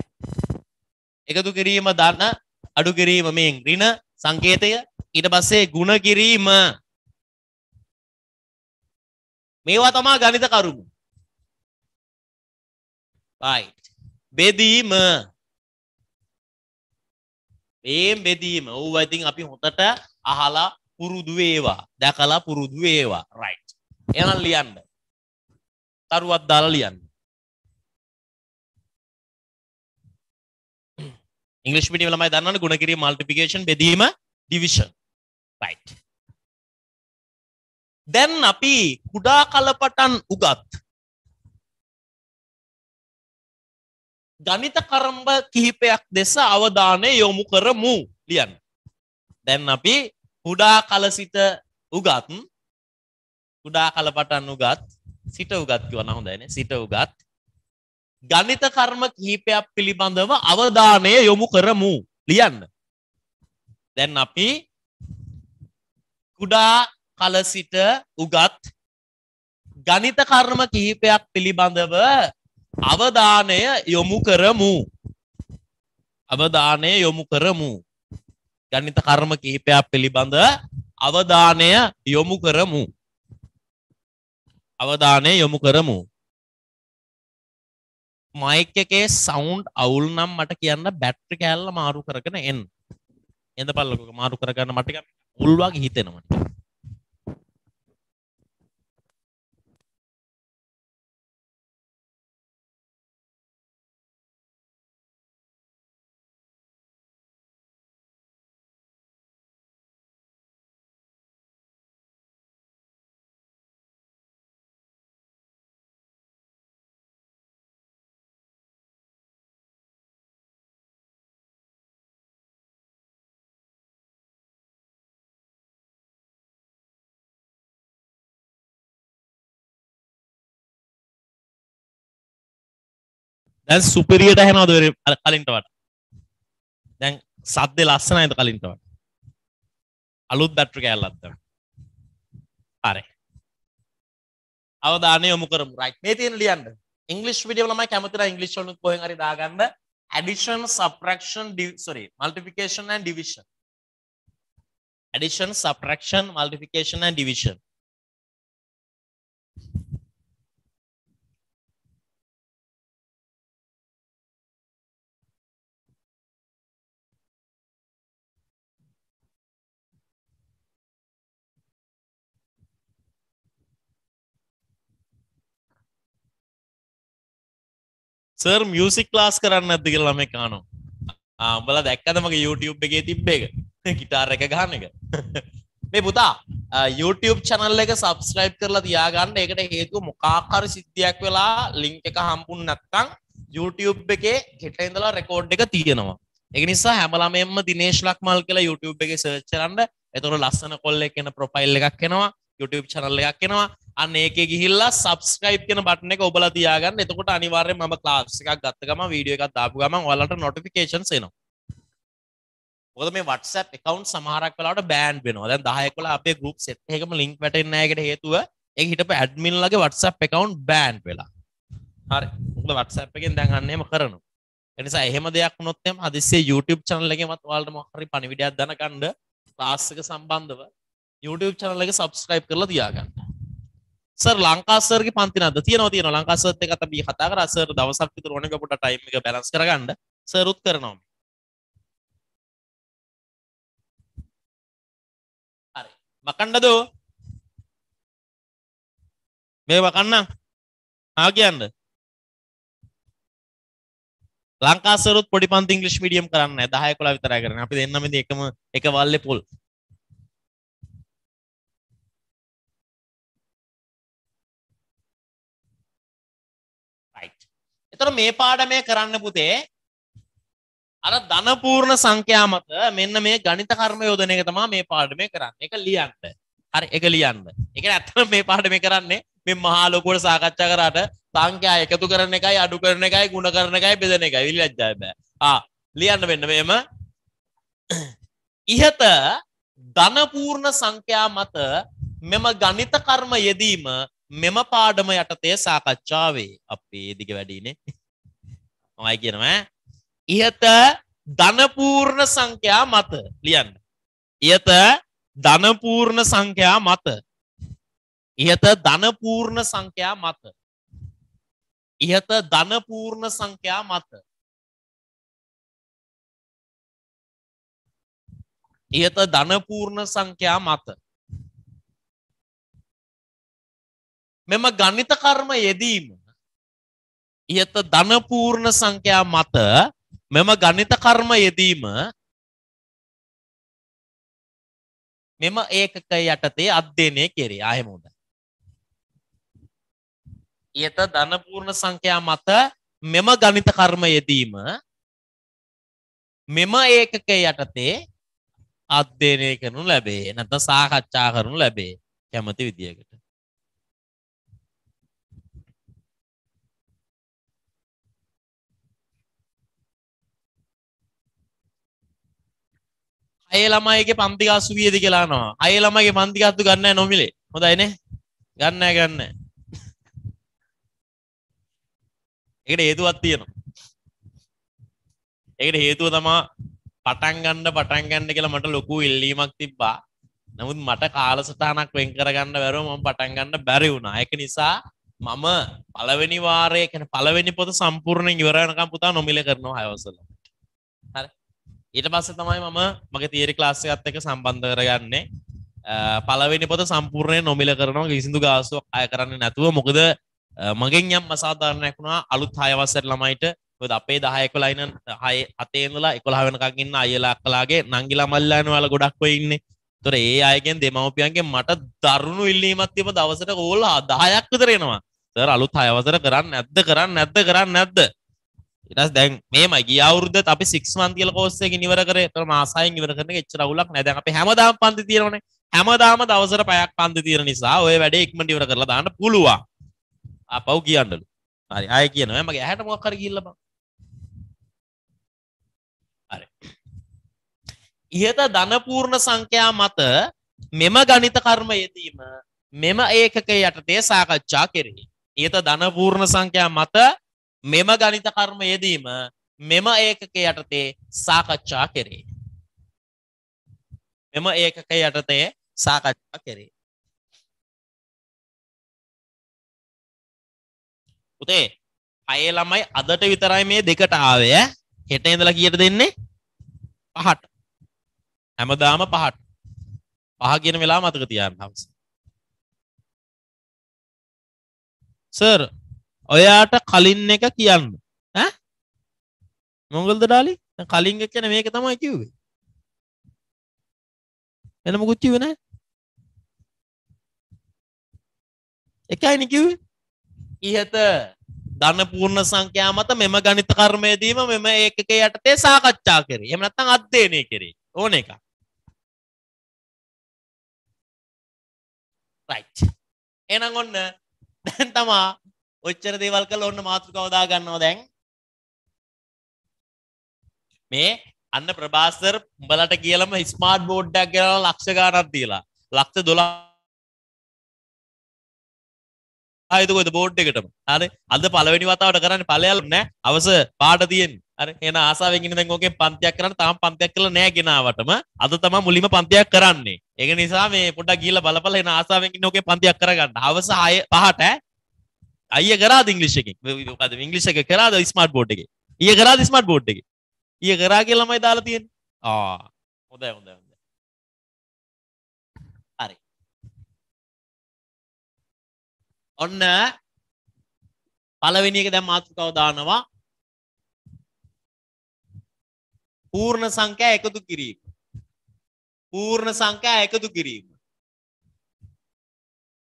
එකතු කිරීම දන්න අඩු කිරීම මෙන් ඍණ සංකේතය ඊට පස්සේ ಗುಣ කිරීම මේවා තමයි ගණිත කරුණු. right බෙදීම මේ බෙදීම ඕවා ඉතින් අපි හොතට අහලා පුරුදු වේවා දැකලා පුරුදු වේවා right එහෙනම් ලියන්න තරුවක් දාලා ලියන්න ඉංගලිෂ් මිඩියම් ළමයි දන්නවනේ ගුණ කිරීම මල්ටිප්ලිකේෂන් බෙදීම ඩිවිෂන් right දැන් අපි කුඩා කලපටන් උගත් ගණිත කරම්බ කිහිපයක් දෙස අවධානය යොමු කරමු ලියන්න දැන් අපි කුඩා කල සිට උගත් කුඩා කලපටන් උගත් සිට උගත් කිව්වනම් හොඳයිනේ සිට උගත් ගණිත කර්ම කිහිපයක් පිළිබඳව අවධානය යොමු කරමු ලියන්න. දැන් අපි කුඩා කල සිට උගත් ගණිත කර්ම කිහිපයක් පිළිබඳව අවධානය යොමු කරමු. අවධානය යොමු කරමු. ගණිත කර්ම කිහිපයක් පිළිබඳ අවධානය යොමු කරමු. අවධානය යොමු කරමු. මයික් එකේ සෞන්් අවුල් නම් මට කියන්න බැට්‍රි කෑල්ල මාරු කරගෙන එන් එඳ පල්ලක මාරු කරගන්න මටික උල්වාගේ හිතෙනවට දැන් සුපිරියට හැනවද අර කලින්ටවට දැන් සද්දෙ ලස්සන ඇත කලින්ටවට අලුත් බැට්‍රි කෑල්ලත්ද අරේ අවධානය යොමු කරමු රයිට් මේ තියෙන ලියන්න ඉංග්ලිෂ් වීඩියෝ ළමයි කැමතිලා ඉංග්ලිෂ් වලින් කොහෙන් හරි දාගන්න addition subtraction sorry multiplication and division addition subtraction multiplication and division sir මියසික් ලාස් කරන්න ඇති කියලා මේ කානු ආම්බල දැක්කද මගේ YouTube එකේ තිබ්බේ එක ගිටාර් එක ගහන එක මේ පුතා YouTube චැනල් එක සබස්ක්‍රයිබ් කරලා තියාගන්න ඒකට හේතුව මොකාකාර සිද්ධියක් වෙලා ලිංක් එක හම්බුන් නැත්තං YouTube එකේ හෙට ඉඳලා රෙකෝඩ් එක තියෙනවා එක නිසා හැමලමෙන්ම දිනේශ් ලක්මල් කියලා YouTube එකේ සර්ච් කරන්න එතකොට ලස්සන කොල්ලෙක් එන ප්‍රොෆයිල් එකක් එනවා YouTube channel එකක් එනවා අන්න ඒක ගිහිල්ලා සබස්ක්‍රයිප් කෙන බටන එක ඔබල තියාගන්න එතකොට අනිවාර්ය ම ලාස් එකක් ගත්තකම වීඩිය එකක් දාපු ගම වලට නොටිකේන් සේනවා ඔද මේ වටසප් එකකවන්් සමහරක් කලාට බෑන්් වෙනවා දැන් දායකොල අපේ ගුප් සෙත්හකම ලින්ක් වැටන්නයකට හේතුව එක හිටප ඇඩමිල්ලගේ වටසප් එකකවන්් බෑන්් වෙලා හරි උද වටසප් එකෙන් දැන්න්නේම කරනු එනිසා එහෙම දෙයක් නොත්තෙම අදිස්සේ YouTube චනල්ලගේ මත් වාල්ට මොහරි පණිවිඩයක් දනකණ්ඩ ලාස්සක සම්බන්ධව YouTube චනල්ලගේ සබස්ක්‍රයිබ් කරලා තියාගන්න සර් ලංකාසර් පන්තිනද තියන තියන ලංකාසත් එක තබි කතා කර සර් දවසක් විතර ඕනක පොට ටයිම් එක බැලන්ස් කරගන්න සරුත් කරනවා හරි මකණ්ඩද මේ වකන්න ආගයන්න ලංකාසරුත් පොඩි පන්ති ඉංග්‍රිෂ් මීඩියම් කරන්න දහය කොලා විතරා කරන අපි දෙන්නම එකම එක වල්ලෙ පොල් එතකොට මේ පාඩමේ කරන්න පුතේ අර ධනපූර්ණ සංඛ්‍යා මත මෙන්න මේ ගණිත කර්ම යොදන එක තමයි මේ පාඩමේ කරන්නේ. ඒක ලියන්න. හරි ඒක ලියන්න. ඒ කියන්නේ ඇත්තටම මේ පාඩමේ කරන්නේ මේ මහා ලොකුවට සාකච්ඡා කරාට සංඛ්‍යා එකතු කරන එකයි අඩු කරන එකයි ගුණ කරන එකයි බෙදන එකයි විලැජ්ජායි බෑ. ආ ලියන්න වෙන්න මෙහෙම ඉහත ධනපූර්ණ සංඛ්‍යා මත මෙම ගණිත කර්ම යෙදීම මෙම පාඩම යටතේ සාකච්ඡාවේ අපේ දිග වැඩිනේ මයි කියනවා ඉහත ධනපූර්ණ සංඛ්‍යා මත ලියන්න ඉහත ධනපූර්ණ සංඛ්‍යා මත ඉහත ධනපූර්ණ සංඛ්‍යා මත ඉහත ධනපූර්ණ සංඛ්‍යා මත ඉහත ධනපූර්ණ සංඛ්‍යා මත මෙම ගණිත කර්ම යෙදීම ඉහත ධනපූර්ණ සංඛ්‍යා මත මෙම ගණිත කර්ම යෙදීම මෙම ඒකක යටතේ අධ්‍යයනය කෙරේ ආයෙම උදා. ඊට ධනපූර්ණ සංඛ්‍යා මත මෙම ගණිත කර්ම යෙදීම මෙම ඒකක යටතේ අධ්‍යයනය කරනු ලැබේ. නැත්නම් සාකච්ඡා කරනු ලැබේ. කැමති විදියකට. අය ළමයිගේ පන්තිකාසු වියද කියලානවා අය ළමගේ පන්තිකත්තු ගන්න නොමිලේ හොඳයිනේ ගන්න ගන්න එකට හේතුවත් තියෙනවා ඒකට හේතුව තමා පටන් ගන්න පටන් ගන්න කියලා මට ලොකු ඉල්ලීමක් තිබ්බා. නමුත් මට කාලසටහනක් වෙන් කරගන්න බැරුව මම පටන් ගන්න බැරි වුණා. ඒක නිසා මම පළවෙනි වාරයේ කියන්නේ පළවෙනි පොත සම්පූර්ණයෙන් ඉවර වෙනකම් පුතා නොමිල කරනවා හයවසල. හරි. ඊට පස්ස තමයි මම මගේ තේරි ක්ලාස්සයත් එක සම්බන්ධ කරගන්නේ පලවෙනි පොත සම්පූර්ණය නොමිල කරනවා කිසිදු ගාසු අය කරන්න නැතුව මොකද මගෙන් යම් මසාධාරණයක් වුණා අලුත් හයවස්සර ළමයිට ොද අපේ දහයකොලයින හය අතේන්දලා එකොළහවනකගන්න අයලා කලාගේ නංගිලා මල්ලයන වල ගොඩක්ව ඉන්න තොර ඒ අයගෙන් දෙමවපියන්ගේ මට දරුණු ඉල්ලීමත් තිබ දවසට ඕලා දායක්ක තරෙනවා තර අලුත් හයවසර කරන්න ඇද්ද කරන්න නැද්ද කරන්න නැද්ද ඉටස් දැන් මේම ගිය අවුරුද්ද අපි සික්ස්මන් කියල කෝස්සේ නිවර කරේ තර මාසායෙන් ඉවර කරන එච්චරවුලක් නැද අප හැමදාම පන්ති තියෙනවන හැමදාම දවසර පයක් පන්ති තියෙන නිසා ඔය වැඩ එක්මට ඉවර කරලා දාන්න පුළුවන් අපව් කියන්නලු හරි අය කියනව මගේ ඇහැට මොක් කර කිල්ලබ ඉහත ධනපූර්ණ සංඛ්‍යා මත මෙම ගනිත කර්ම යෙදීම මෙම ඒකක යටතේ සාකච්ඡා කෙරෙහි. ඒත ධනපූර්ණ සංඛ්‍යා මත මෙම ගණිත කර්ම යෙදීම මෙම ඒකක යටතේ සාකච්ඡා කෙරේ. මෙම ඒකක යටතේ සාකච්ඡා කෙරේ. පුතේ අය ළමයි අදට විතරයි මේ දෙකට ආවය හෙට ඉඳලා කියට දෙන්නේ පහට හැමදාම පහට පහ කියන වෙලා මතක තියාන්න හවස සර් ඔයාට කලින් එක කියන්න මොගල්ද ඩාලි කලින් එක කියන මේක තමයි කිව්වේ එන මුකුච්චි වෙන එකයි නිකිව් ඉහත ධන පූර්ණ සංඛ්‍යා මත මෙම ගණිත කර්මයදීම මෙම ඒකක යටතේ සාකච්ඡා කරේ. එහෙම නැත්නම් අධ්‍යයනය කරේ. ඕන එක. right. එහෙනම් ඔන්න දැන් තමා ඔච්චර දේවල් කළා ඔන්න මාතෘකාව දා ගන්නවා දැන්. මේ අන්න ප්‍රභාස්තර උඹලට කියලම ස්මාර්ට් බෝඩ් එකක් ගෙනලා ලක්ෂ ගාණක් දීලා. ලක්ෂ 12 ආයෙත් කොහෙද බෝඩ් එකටම. හරි. අද පළවෙනි වතාවට කරන්නේ ඵලයක් නෑ. අවස පාඩ තියෙන්නේ. හරි. එහෙනම් ආසාවෙන් ඉන්න දැන් ඕකෙන් පන්තියක් කරන්න තාම පන්තියක් කළා නෑ ගෙනාවටම. අද තමයි මුලින්ම පන්තියක් කරන්නේ. ඒක නිසා මේ පොඩ්ඩක් ගිහිල්ලා බලපළ එහෙනම් ආසාවෙන් ඉන්න ඕකෙන් පන්තියක් කරගන්න. අවස 6 5ට අය කරාද ඉංගලිෂ් එකෙන් මොකද ඉංගලිෂ් එක කරාද ස්මාර්ට් බෝඩ් එකේ ඊය කරාද ස්මාර්ට් බෝඩ් එකේ ඊය කරා කියලා ළමයි දාලා තියෙන්නේ ආ හොඳයි හොඳයි හොඳයි හරි ඔන්න පළවෙනි එක දැන් මාතෘකාව දානවා පූර්ණ සංඛ්‍යා එකතු කිරීම පූර්ණ සංඛ්‍යා එකතු කිරීම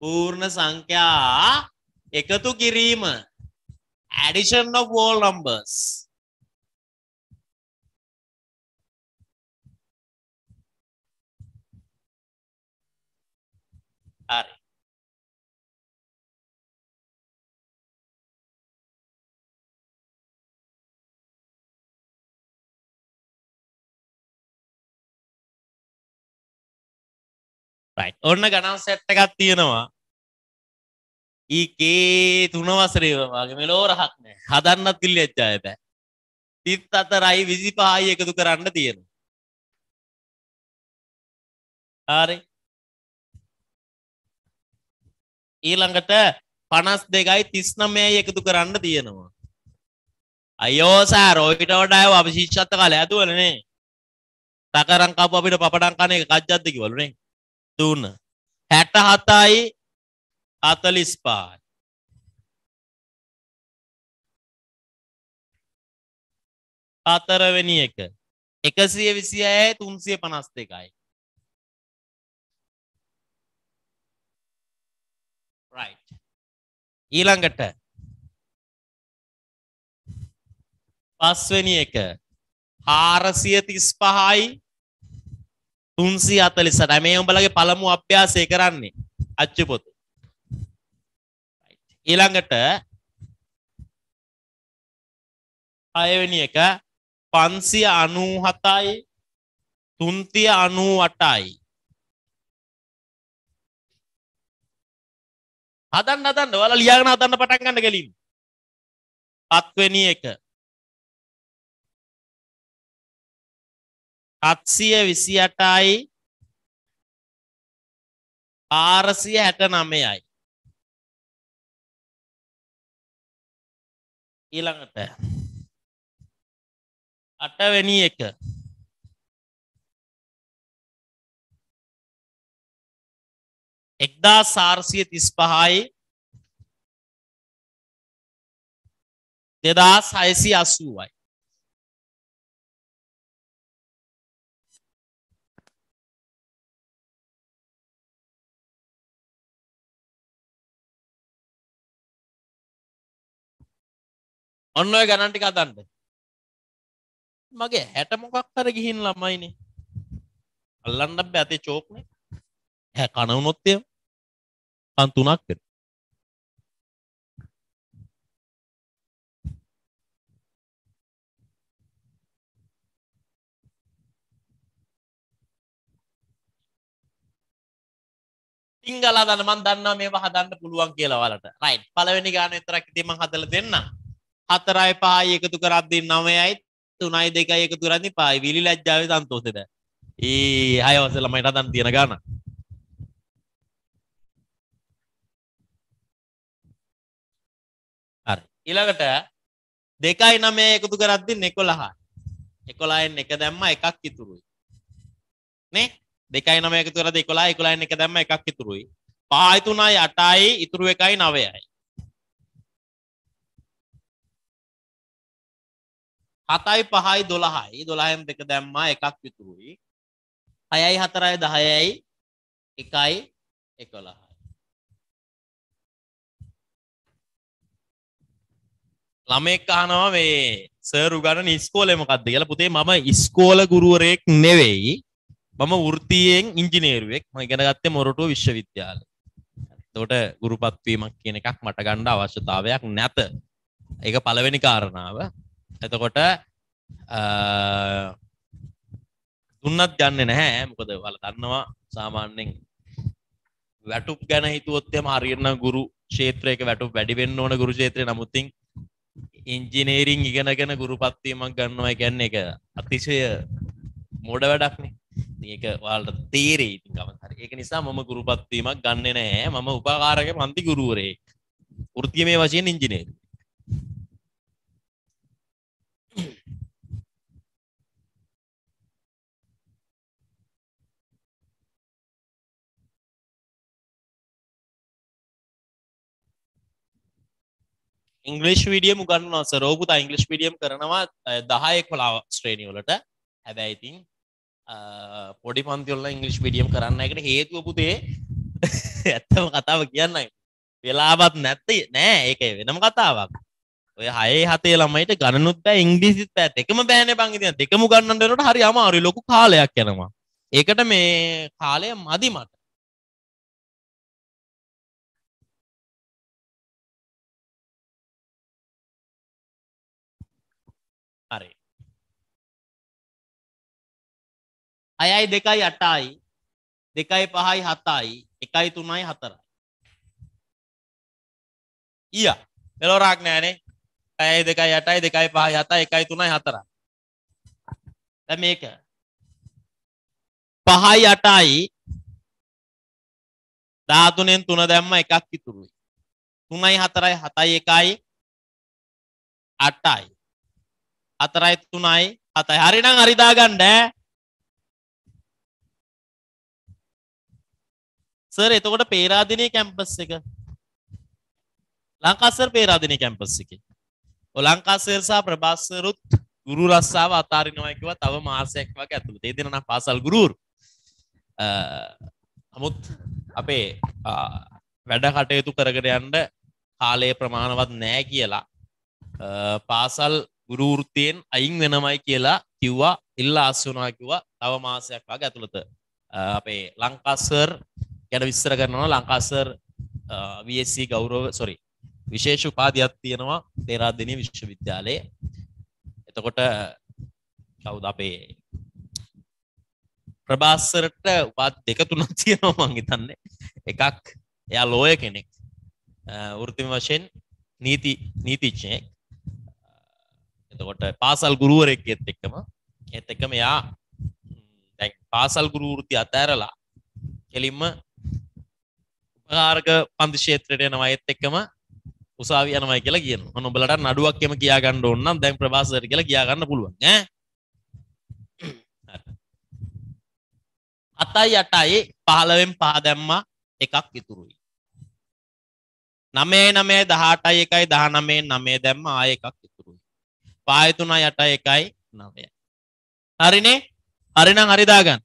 පූර්ණ සංඛ්‍යා එකතු කිරීම addition of all numbers හරි ඔන්න ගණන් සැට්ටකත් තියෙනවා ඒකේ තුන වසරේ වගේ මෙලෝ රහක් නෑ හදන්නත් කිල්ලච්චාය බෑ තිත් අතරයි විසි පහයි එකතු කරන්න තියෙන හරි ඊළඟට පනස් දෙකයි තිස්නමයයි එකතු කරන්න තියෙනවා අයෝසා රෝහිට වඩාය අවිශිෂ්ෂත්ත කාල ඇතුවලනේ තකරංකපු අපිට පපඩංකානය කජ්ජත්තිකි වලුනේ තුන්න හැට හතායි අතලිස් පායි. හතරවෙනි එක එකසිය විසිය ඇය තුන්සිය පනස් දෙකයි. ඊළඟට පස්වෙනි එක හාරසිය තිස් පහයි තුන්සි අතලිසට මේ උඹලගේ පළමු අභ්‍යාසය කරන්නේ අච්චුපොතු ඊළඟට අයවෙනි එක පන්සිය අනූ හතයි තුන්තිය අනූ අටයි හදන්න හදන්න ඔයාලා ලියාගෙන හදන්න පටන් ගන්න ගලින් හත්වෙනි එක හත්සිය විසි අටයි ආරසිය හැට නමයයි ඊළඟට අටවැනි එක එක්දා සාර්සිය තිස් පහයි දෙදා සයිසි අසුවයි ඔන්න ඔය ගණන් ටික අදන්න. මගේ 60 මොකක් කර ගිහින් ළමයිනේ. අල්ලන්න බෑ ඇතේ චෝක්නේ. හැ කන වුණොත් එම් පන් තුනක් වෙනවා. සිංහල දන්න මන් දන්නවා මේවා හදන්න පුළුවන් කියලා වලට රයිට් පළවෙනි ගාන විතරක් ඉතින් මං හදලා දෙන්නම් හතරයි පායි එකතු කරද්දී නවයයි තුනයි දෙකයි එකතු කරද්දී පායි විලි ලැජ්ජාවේ සන්තෝෂෙද ඒ හය වසර ළමයිට හදන්න තියෙන ගාන හරි ඊළඟට දෙකයි නමය එකතු කරද්දී 11යි 11න් එක දැම්ම එකක් ඉතුරුයි නේ දෙකයි නමය එකතු කරද්දී 11 11න් එක දැම්ම එකක් ඉතුරුයි 5යි 3යි 8යි ඉතුරු එකයි 9යි හතයි පහයි දොළහයි දොළහයම් දෙක දැම්මා එකක් යුතුරුයි අයයි හතරයි දහයයි එකයි එකොළහයි ළමෙක් අහනවා මේ සර් උගන්න ඉස්කෝලේ මොකක්ද කියලා පුතේ මම ඉස්කෝල ගුරුවරයෙක් නෙවෙයි මම වෘත්තියෙන් ඉංජිනේරුවෙක් මම ඉගෙන ගත්තේ මොරටුව විශ්වවිද්‍යාලය. එතකොට ගුරුපත්වීමක් කියන එකක් මට ගන්න අවශ්‍යතාවයක් නැත. ඒක පළවෙනි කාරණාව. එතකොට දුන්නත් ගන්න නැහැ මොකද වල දන්නවා සාමාන්‍යෙන් වැටුප් ගැන හිතුවොත්තයම හරිරන්න ගුරු ශේත්‍රයක වැටුප් වැඩිවෙන්න ඕන ගුරු ශේත්‍රය නමුත්තින් ඉංජිනේරීං ඉගෙනගෙන ගුරු පත්වීමක් ගන්නවා ගැන්න එක අතිශය මෝඩ වැඩක්න ඒක වාලට තේරේ ඉතිකමතර ඒක නිසා මම ගුරුපත්වීමක් ගන්න නෑ මම උපාකාරක පන්ති ගුරුවරයෙක් ෘතිය මේ වශයෙන් ඉංජිනේරු ඉංගලිෂ් විඩියම් ගන්න සරෝපුතා ඉංගලිෂ් විඩියම් කරනවා දහයෙක් පලාව ස්ට්‍රේනිියෝලට හැබැයිතින් පොඩි පන්තිවල්ල ඉංගලිෂ් විඩියම් කරන්න එකට හේතුව පුතේ ඇත්තම කතාව කියන්නයි වෙලාවත් නැත්ති නෑ ඒක වෙනම කතාවක් ඔය හය හතේ ළමයිට ගණනුත් බෑ ඉංග්‍රීසිත් පැත් එකම බෑන බංගතින දෙකම ගන්නටට හරි අමාරු ලොකු කාලයක් යනවා ඒකට මේ කාලය මදි මට 6යි 2යි 8යි 2යි 5යි 7යි 1යි 3යි 4යි. ඊය. එලොරක් නෑනේ. 6යි 2යි 8යි 2යි 5යි 7යි 1යි 3යි 4යි. දැන් මේක 5යි 8යි 13න් 3 දැම්ම එකක් ඉතුරුයි. 3යි 4යි 7යි 1යි 8යි. 4යි 3යි 7යි. හරිනම් හරි දාගන්න ඈ. සර් එතකොට පේරාදිනය කැම්පස් එක ලංකාසර් පේරාදිනය කැම්පස් එක ලංකාසේර්සා ප්‍රභාස්සරුත් ගුරු රස්සාාව අතාරිනවයකිව තව මාසයක් වගේ ඇතුළ ඒ දෙෙනන පාසල් ගුරුර නමුත් අපේ වැඩ කටයුතු කරගෙන යන්ට කාලය ප්‍රමාණවත් නෑ කියලා පාසල් ගුරුෘතියෙන් අයින් වෙනමයි කියලා කිව්වා ඉල්ලා අස්සුනාකිවා තව මාසයක් වගේ ඇතුළත අපේ ලංකාසර් ගැන විස්තර කරනවා ලංකාසර් වSC ගෞරව සොරි විශේෂ උපාධයක් තියෙනවා තේරාදනය විශ්වවිද්‍යාලයේ එතකොට කවුද අපේ ප්‍රභාස්සරට උපාත් දෙක තුනක් තියෙනවා මං හිතන්නේ එකක් එයා ලෝය කෙනෙක් වෘතිම වශයෙන් නීති නීතිච්චයෙක් එතකොට පාසල් ගුරුවරෙක් එත් එක්කම ඒත් එක්කම එයා පාසල් ගුරුවෘති අතෑරලා කෙලින්ම කාරක පන්තිශේත්‍රයට යනවයත් එක්කම උසාවි යනවයි කියලා කියන නොබලට නඩුවක් එම කියාගන්න ඔන්නම් දැන් ප්‍රවාසයට කියලා කියාගන්න පුළුවන් අතයි අටයි පහලවෙන් පහ දැම්මා එකක් ඉතුරුයි නමේ නමේ දහටයි එකයි දහ නමේ නමේ දැම්ම ආය එකක් ඉතුරුයි පායතුනා යට එකයි නවය හරිනේ හරිනම් හරිදාගන්න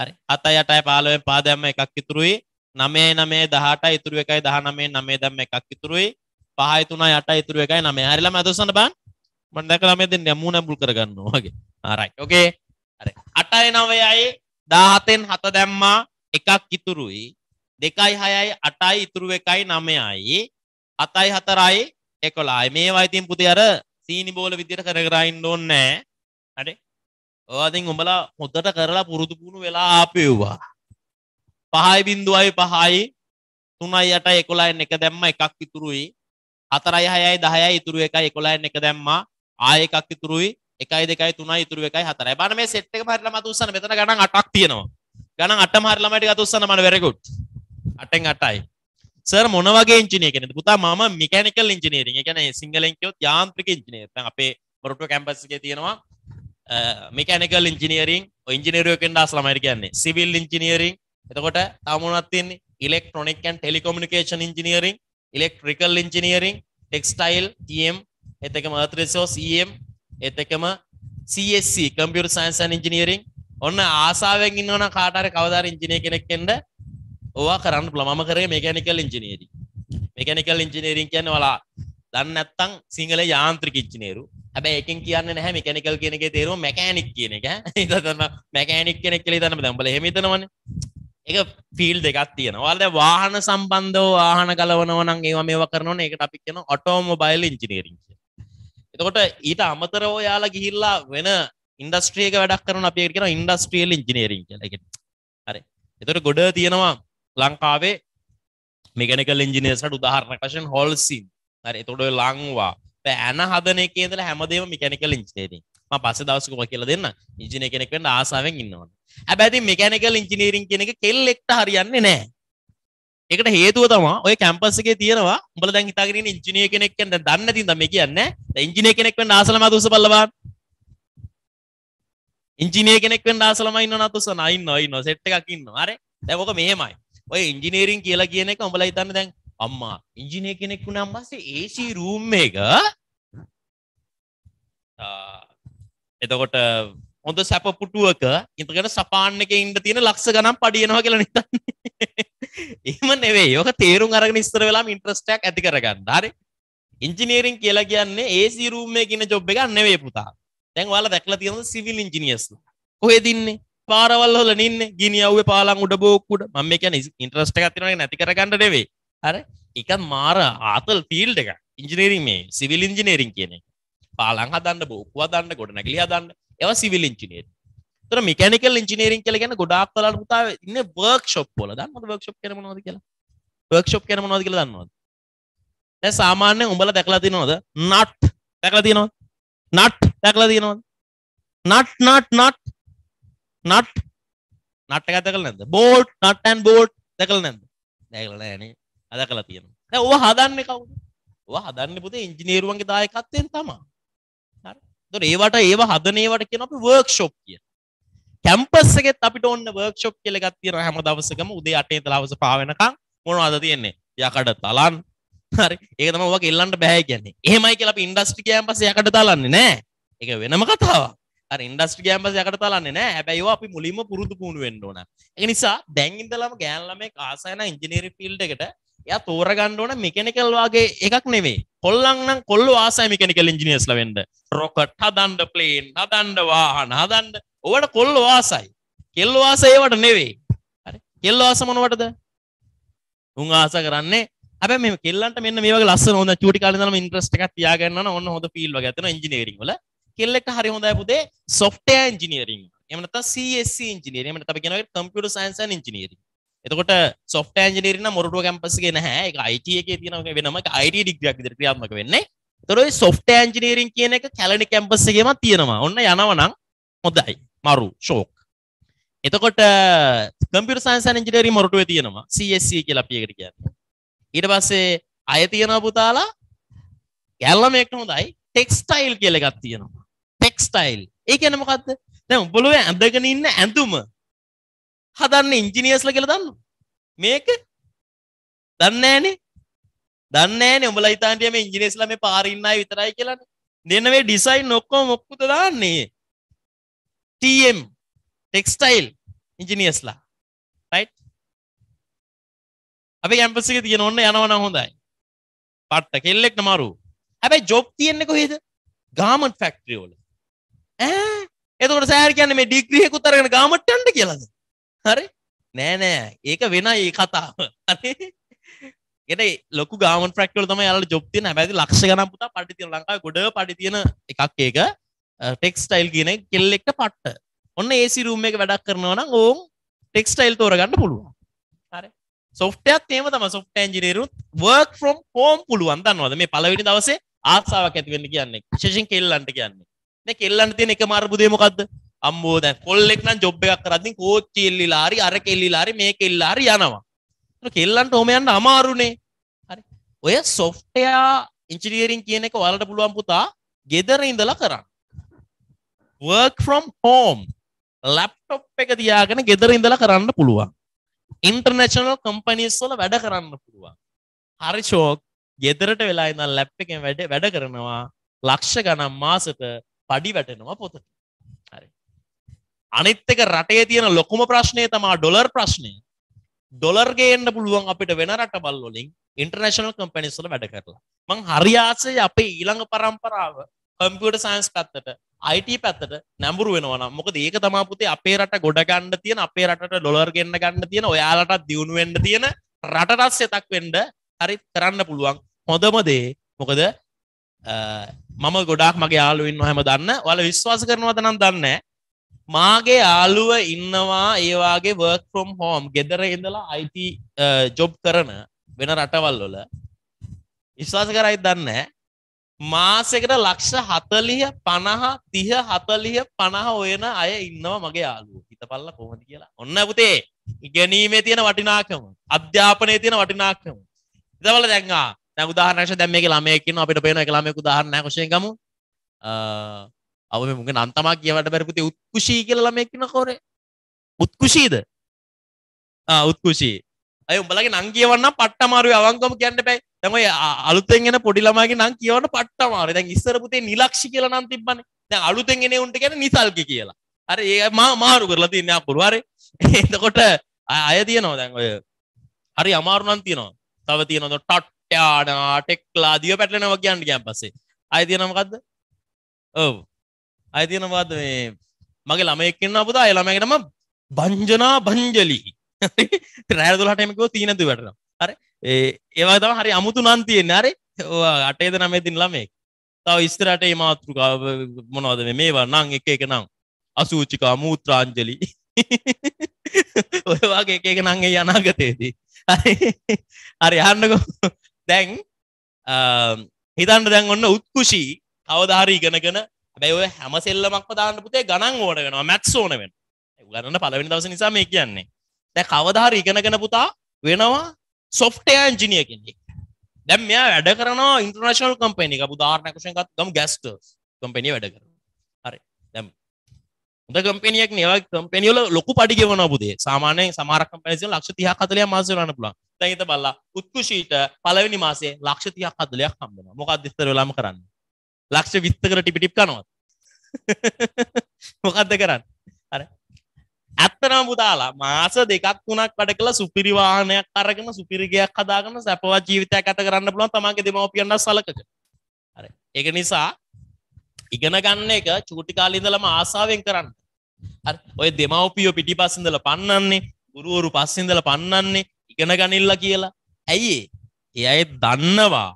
හරි 7යි 8යි 15යි 5 දැම්ම එකක් ඉතුරුයි 9යි 9යි 18යි ඉතුරු එකයි 19යි 9යි දැම්ම එකක් ඉතුරුයි 5යි 3යි 8යි ඉතුරු එකයි 9යි හරිලා මම අදොස්සන්න බලන්න මම දැකලා මේ දෙන්නේ මූණ බුල් කරගන්නවා වගේ හරි ඔකේ හරි 8යි 9යි 17න් 7 දැම්මා එකක් ඉතුරුයි 2යි 6යි 8යි ඉතුරු එකයි 9යි 7යි 4යි 11යි මේවා ඉතින් පුතේ අර සීනි බෝල විදියට කර කර ඉන්න ඕනේ නැහැ හරි ඔවතින් උඹලා හොද්දට කරලා පුරුදුපුුණු වෙලා ආපයව්වා පහයි බින්දුවයි පහයි තුනයි යට එකොලයින් එක දැම්ම එකක් ඉතුරුයි අතරයි හයයි දහයයි ඉතුරු එකයි එකොලයින් එක දැම්ම ආය එකක් ඉතුරුයි එකයි දෙකයි තුනයි ඉතුරු එකයි හතරයි බන මේ සෙට් එක පරිලම තුස්සන මෙතන ගණන් අටක් තියෙනවා ගණන් අටම හරිලම ටික තුස්සන මම වෙරි ගුඩ් අටෙන් අටයි සර් මොන වගේ ඉංජිනේර කෙනෙක්ද පුතා මම මෙකැනිකල් ඉංජිනේරින් ඒ කියන්නේ සිංහලෙන් කියොත් යාන්ත්‍රික ඉංජිනේර දැන් අපේ මොරටුව කැම්පස් එකේ තියෙනවා මෙකැනකල් ඉංජිනීරින් ඉංජිනීරුව කෙන්ඩා ස්ලමයිරිකන්නේ සිවිල් ඉංජිනීරින් එතකොට තමුණත්තින් ඉලෙක්ට්‍රොනික්කන් telecommunication engineering electrical engineering textile TM එතක මත්‍රසෝස් EM එතකම CSC කම්පියර් සයින්සන් ඉංජිනීරින් ඔන්න ආසාාවෙන් ඉන්නවන කාටර කවදාර ඉංජිනය කෙනෙක්කෙන්ට ඕවා කරන්න ප්ලමම කරේ මේකැනිකල් ඉංජිනීරී මේකැනිකල් ඉංජිනීරින් කියන්න වලා දන්න ඇත්තං සිංහල යාන්ත්‍රික ඉංජිනේරු ඇබැ එකින් කියන්න නැහැ මිකැනිකල් කියනගේ තේරුව මැකෑනික් කියන එක තන්න මැකෑනික් කෙනෙක් කෙලි තන්න දැම්බල හෙමිතනවන එක ෆිල් දෙකත් තියෙනවාද වාහන සම්බන්ධව ආහන කලවනවනන් ඒවා මේව කරනවන එක අපි කියන ඔටෝමොබයිල් ඉංජිනීරිං එතකොට ඊට අමතරව යාලා ගිහිල්ලා වෙන ඉන්ඩස්ට්‍රියක වැඩක් කරන අපේ කියෙන ඉන්ඩස්ට්‍රියල් ඉංජිනීරිං එක හරි එතට ගොඩ තියෙනවා ලංකාවේ මෙගනික ඉංජිනේසට උදාහරණ කශන් හොල්සින් හරි එතොඩ ලංවා ඇන හදන කියදල හැමදේම මිකැනිකල් ඉංචිනේරින් ම පස දවසකුම කියල දෙන්න ඉජින කෙනෙකට ආසාාවෙන් ඉන්නවන ඇබැති මිකැනිකල් ඉංචිනීරින් කෙනෙක කෙල්ලෙක්ට හරියන්නේ නෑ එකට හේතුව තමා ඔය කැම්පස්සගේ තියෙනවා උඹල දැන් හිතාගෙන ඉංජිනේර කෙනෙක් කෙන්ද දන්න තින්ද මේ කියන්නේ දැන් ඉංජිනේර කෙනෙක් වෙන්න ආසලම දුස බලවන් ඉංජිනේර කෙනෙක් වෙන්න ආසලම ඉන්නව නතුස නයින් නොයි නො සෙට් එකක් ඉන්නව හරි දැන් ඔක මෙහෙමයි ඔය ඉංජිනේරින් කියලා කියන එක උඹලා හිතන්නේ දැන් අම්මා ඉංජිනේ කෙනෙක් වුණාන් පස්සේ AC room එක එතකොට හොඳ සැප පුටුවක ඉතකට සපාන් එකේ ඉන්න තියෙන ලක්ෂ ගණන් පඩියනවා කියලා නිතන්නේ. එහෙම නෙවෙයි. ඔක තේරුම් අරගෙන ඉස්සර වෙලාම ඉන්ට්‍රස්ට් එකක් ඇති කරගන්න. හරි. ඉංජිනේරින් කියලා කියන්නේ AC room එකේ ඉන්න ජොබ් එකක් නෙවෙයි පුතා. දැන් ඔයාලා දැක්ලා තියෙනවද සිවිල් ඉංජිනියර්ස්ලා? කොහෙද ඉන්නේ? පාරවල් වල නින්නේ ගිනි අවුවේ පාලන් උඩ බෝක්කුඩ මම මේ කියන්නේ ඉන්ට්‍රස්ට් එකක් තියෙනවනේ නැති කරගන්න නෙවෙයි අර එක මාර ආතල් ෆිල්ඩ් එක ඉංජිනීරින් මේ සිවිල් ඉංජිනීරින් කියන එක පාලං හදන්න බෝක්වා දන්න ගොඩ නැගලිය දන්න එව සිවිල් ඉංජිනීර් තර මිකනිකල් ඉංජිනීරින් කියල ගැන ගොඩක් කලාට පුතාව ඉන්න වර්ක් ෂොප් පොල දන්න වර්ක්ෂොප් කරම නොද කියලා වර්ක්ෂොප් කරම නොද කියලා දන්නවද දැ සාමාන්‍ය උඹල දැකලා තිනොද නට් දැකලා තියනොද නට් දැකලා තියනොද නට් නට් නට් නට් නට්ටක දැකල නැද බෝට් නට්ටන් බෝට් දැකල නැද දැකල නෑනේ අද කලා තියෙන ඔව හදන්න කවුද ඔ හදන්න පුතේ ඉංජිනේරුවන්ගේ දායකත්වයෙන් තමා දොර ඒවට ඒව හදනේවට කියන අප වර්ක්ෂෝප් කිය කැම්පස් එකෙත් අපිට ඔන්න වර්ක්ෂෝප් කියලගත් තියෙන හැම දවසකම උදේ අටේ දවස පාවෙනකම් මොනවා අද තියෙන්නේ යකඩ තලන් හරි ඒක තම ඔවා කෙල්ලන්ට බෑ කියන්නේ එහෙමයි කියලා අපි ඉන්ඩස්ට්‍රි කැම්පස් යකඩ තලන්නේ නෑ ඒක වෙනම කතාවක් අර ඉන්ඩස්ට්‍රි කැම්පස් යකඩ තලන්නේ නෑ හැබැයි ඒවා අපි මුලින්ම පුරුදු පුහුණු වෙන්න ඕන ඒ නිසා දැන් ඉඳලාම ගෑන් ළමයි ආසයන ඉංජිනේරින් ෆීල්ඩ් එකට එයා තෝරගන්න ඕන මෙකෙනිකල් වගේ එකක් නෙමේ කොල්ලන්නම් කොල්ල ආසයි මිකෙනිකල් ඉංජිනියස්ල වෙන්න රොකට් හදන්ඩ ප්ලේන් හදන්ඩ වාහන හදන්ඩ ඕවට කොල්ල වාසයි කෙල්ලවාස ඒවට නෙවෙයි කෙල්ලවාස මොනවටද උන් ආස කරන්නේ අප මේ කෙල්ලට මෙන්න මේ ලස්ස හොඳ චටි කාලනම ඉන්ට්‍රස්ට එකක් තියාගන්න ඔන්න හොඳ පිල්ව ගතන ඉජිනීරිං වල කෙල්ලෙක් හරි හොඳයි පුදේ සොෆ්ටය ඉජිනීරිං එමනත CSC ඉජිනීරීමට අපි කෙනව කම්පියුටර් සයින්ස් ඉජිනීරිං එතකොට සොෆ්ට ඇන්ජිනීරන මොරටුව කැම්පස්ගේ නැහැ එක අයිට එක තියනගේ වෙනම අයිට ඩික්යක් දිරික්‍රියාත්මක වෙන්නේ තොරයි සොෆ්ට ඇන්ජිනීරින් කියන එක කැලනි කැම්පස්සගේම තියෙනවා ඔන්න යනවනම් හොඳයි මරු ශෝක් එතකොට කම්පිර සයින්සන් ඉජිනරි මොරටුව තියෙනවා සSC e කියලා පියකට කියන්න ඊට පස්සේ අය තියෙන පුතාලා ගැල්ලම එක්ට හොඳයි ටෙක්ස්ටයිල් කියලගත් තියෙනවා ටෙක්ස්ටයිල් ඒ කියනමකක්ද දැ උඹලුව ඇඳගෙන ඉන්න ඇඳුම හදන්න ඉංජිනියස්ල කියලා දන්න මේක දන්නෑනේ දන්නෑන උඹල හිතාන්ටියම ඉංජිනිස්ල මේ පාරින්නයි විතරයි කියලන්න දෙනවේ ඩිසයින් නොක්කෝ මොක්කුත දාන්නේ TM ටෙක්ස්ටයිල් ඉංජිනියස්ලා රයිට් අප කැම්පසික තියෙන ඔන්න යනවන හොඳයි පට්ට කෙල්ලෙක්ට මරු හැබැයි ජොබ් තියෙන්නෙක හේද ගාමට ෆැක්ට්‍රියෝල එතකට සෑර කියන්න මේ ඩිග්‍රියකුත්තරගෙන ගාමට්ටන්ට කියලද හරි නෑනෑ ඒක වෙන ඒ කතාව එට ලොක ගම ප්‍රක්ටල තම යාල ජොප්තින ඇැති ලක්ෂ ගන පුතා පටිතින ලංකා ගොඩ පටිතියන එකක් ඒක ටෙක්ස්ටයිල් කියන කෙල්ලෙක්ට පට්ට ඔන්න ඒසි රූම් එක වැඩක් කරනවන ඕම් ටෙක්ස්ටයිල් තෝරගන්න පුළුවන් හරි සොෆ්ටයක් ඒම තම සොෆ්ට ඇන්ජිනේරුත් වර්ක් ෆ්‍රම් හෝම් පුළුවන් දන්නවද මේ පලවෙනි දවසේ ආසාාවක් ඇතිවෙන්න කියන්නේ ශෂෙන් කෙල්ලන්ට කියන්නේ කෙල්ලන්න තියෙන එක මාර්බුදේ මොකක්ද අම්මෝ දැන් කොල්ලෙක් නම් ජොබ් එකක් කරද්දී කෝච්චි එල්ලිලා හරි අර කෙල්ලිලා හරි මේක එල්ලලා හරි යනවා. ඒක කෙල්ලන්ට ඔහම යන්න අමාරුනේ. හරි. ඔය software engineering කියන එක ඔයාලට පුළුවන් පුතා ගෙදර ඉඳලා කරන්න. work from home laptop එක තියාගෙන ගෙදර ඉඳලා කරන්න පුළුවන්. ඉන්ටර්නේෂනල් කම්පනීස් වල වැඩ කරන්න පුළුවන්. හරි ෂෝක් ගෙදරට වෙලා ඉඳන් ලැප් එකෙන් වැඩ වැඩ කරනවා ලක්ෂ ගණන් මාසෙට පඩි වැටෙනවා පොතට. හරි. අනිත් එක රටේ තියෙන ලොකුම ප්‍රශ්නය තමා ඩොලර් ප්‍රශ්නය ඩොලර්ගේ එන්න පුළුවන් අපිට වෙන රටබල් වලින් ඉන්ටර්නේශනල් කම්පැනිස්ල වැඩ කරලා මං හරියාසේ අපේ ඊළඟ පරම්පරාව කම්පියට සයින්ස් පැත්තට අයිට පැත්තට නැඹුරු වෙනවා මොකද ඒක තමා පුතේ අපේ රට ගොඩ ගන්න තියෙන අපේ රට ඩොලර් ගන්න ගන්න තියෙන ඔයාලටත් දියුණු වෙන්න තියෙන රටටත් සෙතක් වෙන්ඩ හරි කරන්න පුළුවන් හොඳමදේ මොකද මම ගොඩක් මගේ යාලුවින් හම දන්න වල විශ්වාස කරනවද නම් දන්න මාගේ ආලුව ඉන්නවා ඒවාගේ වර්ක් ෆ්‍රොම් හෝම් ගෙදර ඉඳලා අයිති ජොබ් කරන වෙන රටවල්ලොල විශ්වාස කරයි දන්න මාසෙකට ලක්ෂ හතලිය පණහ තිහ හතලිය පණහ ඔයන අය ඉන්නවා මගේ යාලුව හිත පල්ල කොහොද කියලා ඔන්න පුතේ ඉගැනීමේ තියෙන වටිනාකම අධ්‍යාපනය තියෙන වටිනාකම ඉදවල දැන්වා දැ උදාහරනශ දැම්ම ළමයකින් අපිට පේන ළමෙකු දාහරණ කොෂයගමු අව මුග නන්තමා කියවට බැරපුති උත්කුෂී කියලමයක්න කොරේ උත්කුෂීද උත්කුෂී අය උඹලගේ නං කියවන්න පට්ටමාරුව අවංකම කියන්න පැයි තමයි අලුතෙන්ගෙන පොඩිලමගේ නං කියවන පට්ටමාර දැන් ඉස්සරපුතේ නිලක්ෂි කියල නම් තිබන්නේ දැ අලුතෙන්ගෙන උන්ට ගැන නිසල්ක කියලා අර ඒ මා මාරු කරලා තින්න පුරුවාර එතකොට අය තියනවා දැන් ඔය හරි අමාරුණන් තියනවා තව තියනො ටට්ටයානා ටෙක්ලා දිය පැටලෙනව කියන්න කියන් පස්සේ අය තියනමකක්ද ඔවු අයතියනවාද මේ මගේ ළමයක්කන්න පුදා එළමගෙනම බංජනා බංජලි රෑදුලටමකෝ තිීනතු වැටනම් අර ඒවා තම හරි අමුතු නන්තියෙන් අරේ අටේද නමේතින් ළමෙක් තව ඉස්තරට මාතෘකා මොනවද මේවා නං එක එක නම් අසූචිකා මූත්‍රාංජලි ඔයවාගේ එක එක නංගේ යනාගතයේදී හරි යන්නකො දැන් හිතන්න දැන් ඔන්න උත්කුෂී අවධාරී ඉගෙනගෙන හැබැයි ඔය හැම සෙල්ලමක්ම දාන්න පුතේ ගණන් ඕන වෙනවා මැත්ස් ඕන වෙන ගණන්න පළවෙනි දවස නිසා මේ කියන්නේ දැ කවදාහරි ඉගෙනගෙන පුතා වෙනවා සොෆ්ටය ඉංජිනිය කෙනෙක් දැම් මෙයා වැඩ කරනවා ඉන්ටර්නශනල් කම්පේනි එක පුදාාරණකෂයකත් ගම් ගැස්ට කම්පෙනිය වැඩ කර හරි දැම් හොඳ කම්පෙනියක් නව කම්පෙනියල ලොකු පඩිගෙවන පුදේ සාමානය සමාරකම්පැසි ලක්ෂ තිහ කතලය මාසරන්න පුලන් තැහිත බල්ලා උත්කුෂීට පලවෙනි මාසේ ලක්ෂ තියක් කදලයක් කම්බෙන මොකක් දිස්තර වෙලාම කරන්න ලක්ෂ විස්තකට ටිපිටිප් කනවත් මොකක්ද කරන්න අර ඇත්තනම් පුතාලා මාස දෙකක් වුණක් වැඩ කළ සුපිරිවාහනයක් අරගෙන සුපිරිගයක් හදාගන්න සැපවත් ජීවිතයක් ඇත කරන්න පුළුවන් තමන්ගේ දෙමවපියන්න සලකක අර ඒක නිසා ඉගෙන ගන්න එක චූටි කාලින්දලම ආසාවෙන් කරන්න ඔය දෙමවපියෝ පිටි පසිඳල පන්නන්නේ ගුරුවරු පස්සිඳල පන්නන්නේ ඉගෙන ගනිල්ල කියලා ඇයි ඒ අය දන්නවා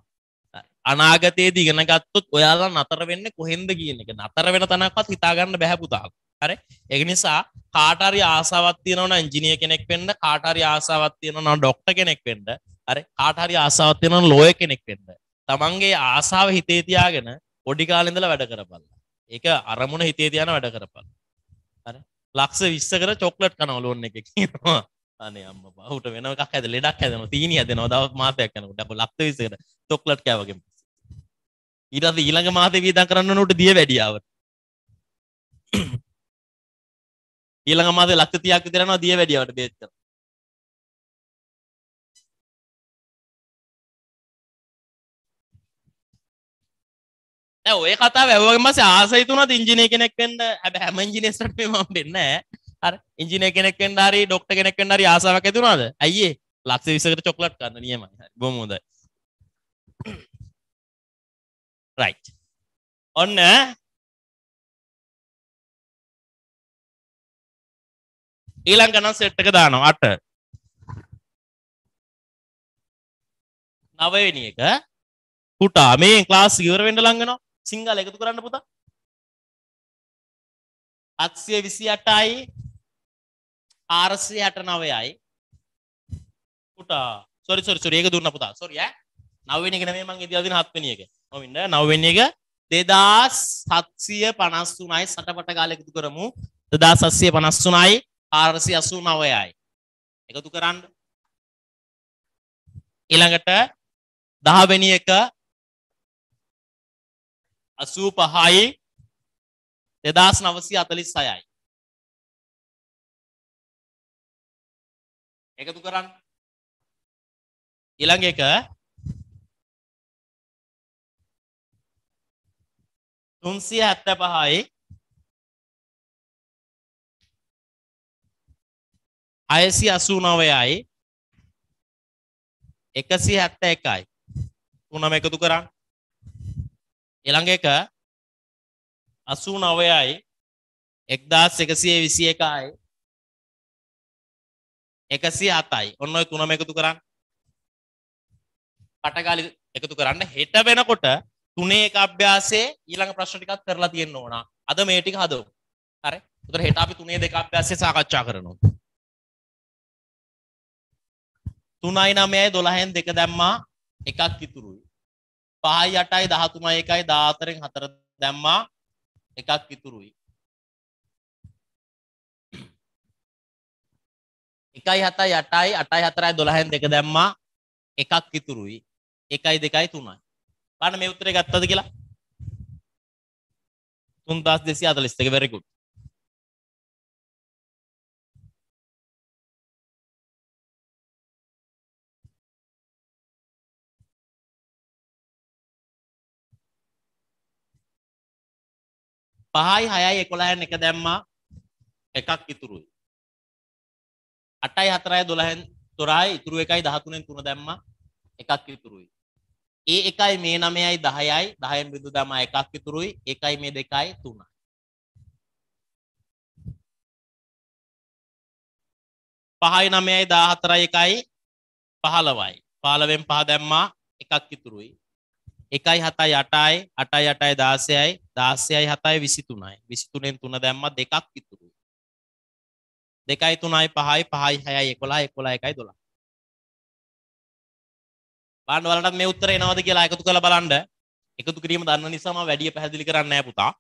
අනාගතයේද ඉගෙනගත්තුත් ඔයාලා නතර වෙන්න කොහෙන්ද කියන එක නතර වෙන තනක්වත් හිතාගන්න බැහැපුතාක් හර එක නිසා කාටරි ආසාවත්තියනවන ඉංජිනිය කෙනෙක් වෙන්න කාටරි ආසාවත්තියනන ඩොක්ට කෙනෙක් වෙන්ඩ අර කාටරි ආසාවත්තියන ලෝය කෙනෙක් වෙන්න තමන්ගේ ආසාාව හිතේතියාගෙන පොඩිකාලින්දල වැඩ කරපල්ල ඒක අරමුණ හිතේතියන වැඩ කරපල් හර ලක්ස විස්සකර චොක්ලට් කනවලුවන් එක කියවා අනේ අම්ම බහුට වෙනක් ඇද ලෙඩක් ඇදන තීනී ඇදනවා දව මාතයක් කන ඩක ලක්ත විසකර චොක්ලට් කෑවගේ ඊටස ඊළඟ මාසේ වියදම් කරන්න ඕනට දිය වැඩියාව. ඊළඟ මාසේ ලක්ෂ 30ක් විතර යනවා දිය වැඩියාවට බෙහෙත් කරලා. දැන් ඔය කතාව ඇහුවගෙන් පස්සේ ආසයි තුනත් ඉංජිනේර කෙනෙක් වෙන්න හැබැයි හැම ඉංජිනේරස්ට්ට මේ මම වෙන්නේ නැහැ. අර ඉංජිනේර කෙනෙක් වෙන්න හරි ඩොක්ටර් කෙනෙක් වෙන්න හරි ආසාවක් ඇති වුණාද? අයියේ ලක්ෂ 20කට චොක්ලට් ගන්න නියමයි. හරි බොහොම හොඳයි. right ඔන්න ඊළඟ ගණන් සෙට් එක දානවා 8 නවවෙනි එක පුටා මේ ක්ලාස් ඉවර වෙන්න ලඟනවා සිංහල එකතු කරන්න පුතා අක්ෂය 28යි 469යි පුටා සෝරි සෝරි සෝරි ඒක දුන්න පුතා සෝරි ඈ නවවෙනි එක නෙමෙයි මං ඉදිරියට දින හත්වෙනි එක ඔන්න නවවෙනි එක 2753යි සටපට කාලය එකතු කරමු 2753යි 489යි එකතු කරන්න ඊළඟට 10 වෙනි එක 85යි 2946යි එකතු කරන්න ඊළඟ එක තුන්සිය හැත්ත පහයි අයසි අසූ නවයයි එකසි හැත්ත එකයි තුනම එකතු කරන්න එළඟ එක අසූ නවයයි එක්දස් එකසිය විසි එකයි එකසි අතයි ඔන්න තුනම එකතු කරන්න පටගාලි එකතු කරන්න හෙට වෙනකොට තුනේ එක අභ්‍යාසයේ ඊළඟ ප්‍රශ්න ටිකත් කරලා තියෙන්න ඕන. අද මේ ටික හදමු. හරි. උතර හෙට අපි තුනේ දෙක අභ්‍යාසයේ සාකච්ඡා කරනවා. 3යි 9යි 12න් දෙක දැම්මා එකක් ඉතුරුයි. 5යි 8යි 13යි 1යි 14න් 4 දැම්මා එකක් ඉතුරුයි. 1යි 7යි 8යි 8යි 4යි 12න් දෙක දැම්මා එකක් ඉතුරුයි. 1යි 2යි 3යි. බලන්න මේ උත්තරේ ගත්තද කියලා 3242 very good පහයි හයයි එකොළහෙන් එක දැම්මා එකක් ඉතුරුයි. අටයි හතරයි දොළහෙන් තොරයි ඉතුරු එකයි දහතුනෙන් තුන දැම්මා එකක් ඉතුරුයි. ඒ එකයි මේ නමයයි දහයයි දහයම් බිදු දම එකක් විතුරුයි එකයි මේ දෙකයි තුනයි. පහයි නමයයි දාහතරයි එකයි පහලවයි පාලවෙන් පහ දැම්මා එකක් ඉතුරුයි. එකයි හතයි අටයි අටයි අටයි දාසයයි දාසයයි හතයි විසිතුනයි විසිතුනෙන් තුන දැම්ම දෙකක් ඉතුරුයි. දෙකයි තුනයි පහයි පහයි හයයි එකොලා එකොලා එකයි දොලා බලන්න වලටත් මේ උත්තරේ එනවද කියලා එකතු කරලා බලන්න. එකතු කිරීම දන්න නිසා මම වැඩි පැහැදිලි කරන්නේ නැහැ පුතා.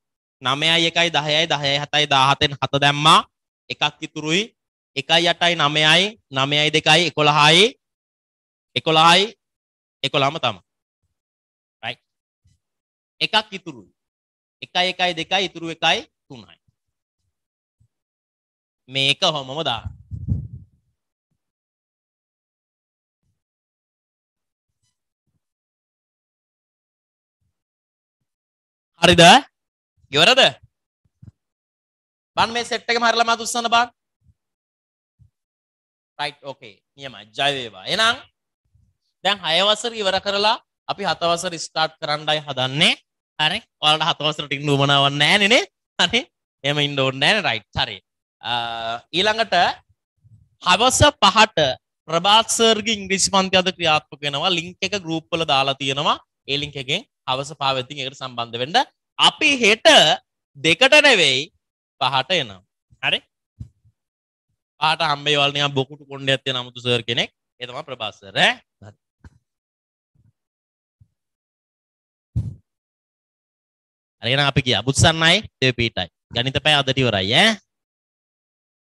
9යි 1යි 10යි 10යි 7යි 17න් 7 දැම්මා. එකක් ඉතුරුයි. 1යි 8යි 9යි 9යි 2යි 11යි 11යි 11ම තමයි. right. එකක් ඉතුරුයි. 1යි 1යි 2යි ඉතුරු 1යි 3යි. මේක හොමම දාන්න. හරිද ගෙවරද බන් මේ සෙට් එක හරිලම තුස්සන්න බන් රයිට් ඕකේ නියමයි ජයවේවා එනම් දැන් හයවසර ඉවර කරලා අපි හතවසර ස්ටාර්ට් කරන්නයි හදන්නේ හරි ඔයාලට හතවසරට ඉන්න උමනාවක් නැහැ නේනේ හරි එහෙම ඉන්න ඕනේ නැහැ රයිට් හරි ඊළඟට හවස පහට ප්‍රභාත් සර්ගේ ඉංග්‍රීසි පන්ති අද ක්‍රියාත්මක වෙනවා ලින්ක් එක ගෲප් වල දාලා තියෙනවා ඒ ලින්ක් එකෙන් හවස පාවතින් එකට සම්බන්ධ වෙන්ඩ අපි හෙට දෙකට නෙවෙයි පහට එනම් හරි පාට හම්බේවලනය බොකුට කොන්ඩ ඇත්තේ නමුතු සර් කෙනෙක් එතම ප්‍රබාසර අරගෙන අපි කිය බුත්සන්නයි දෙව පීටයි ගනිත පැ අදටිවරයි ඈ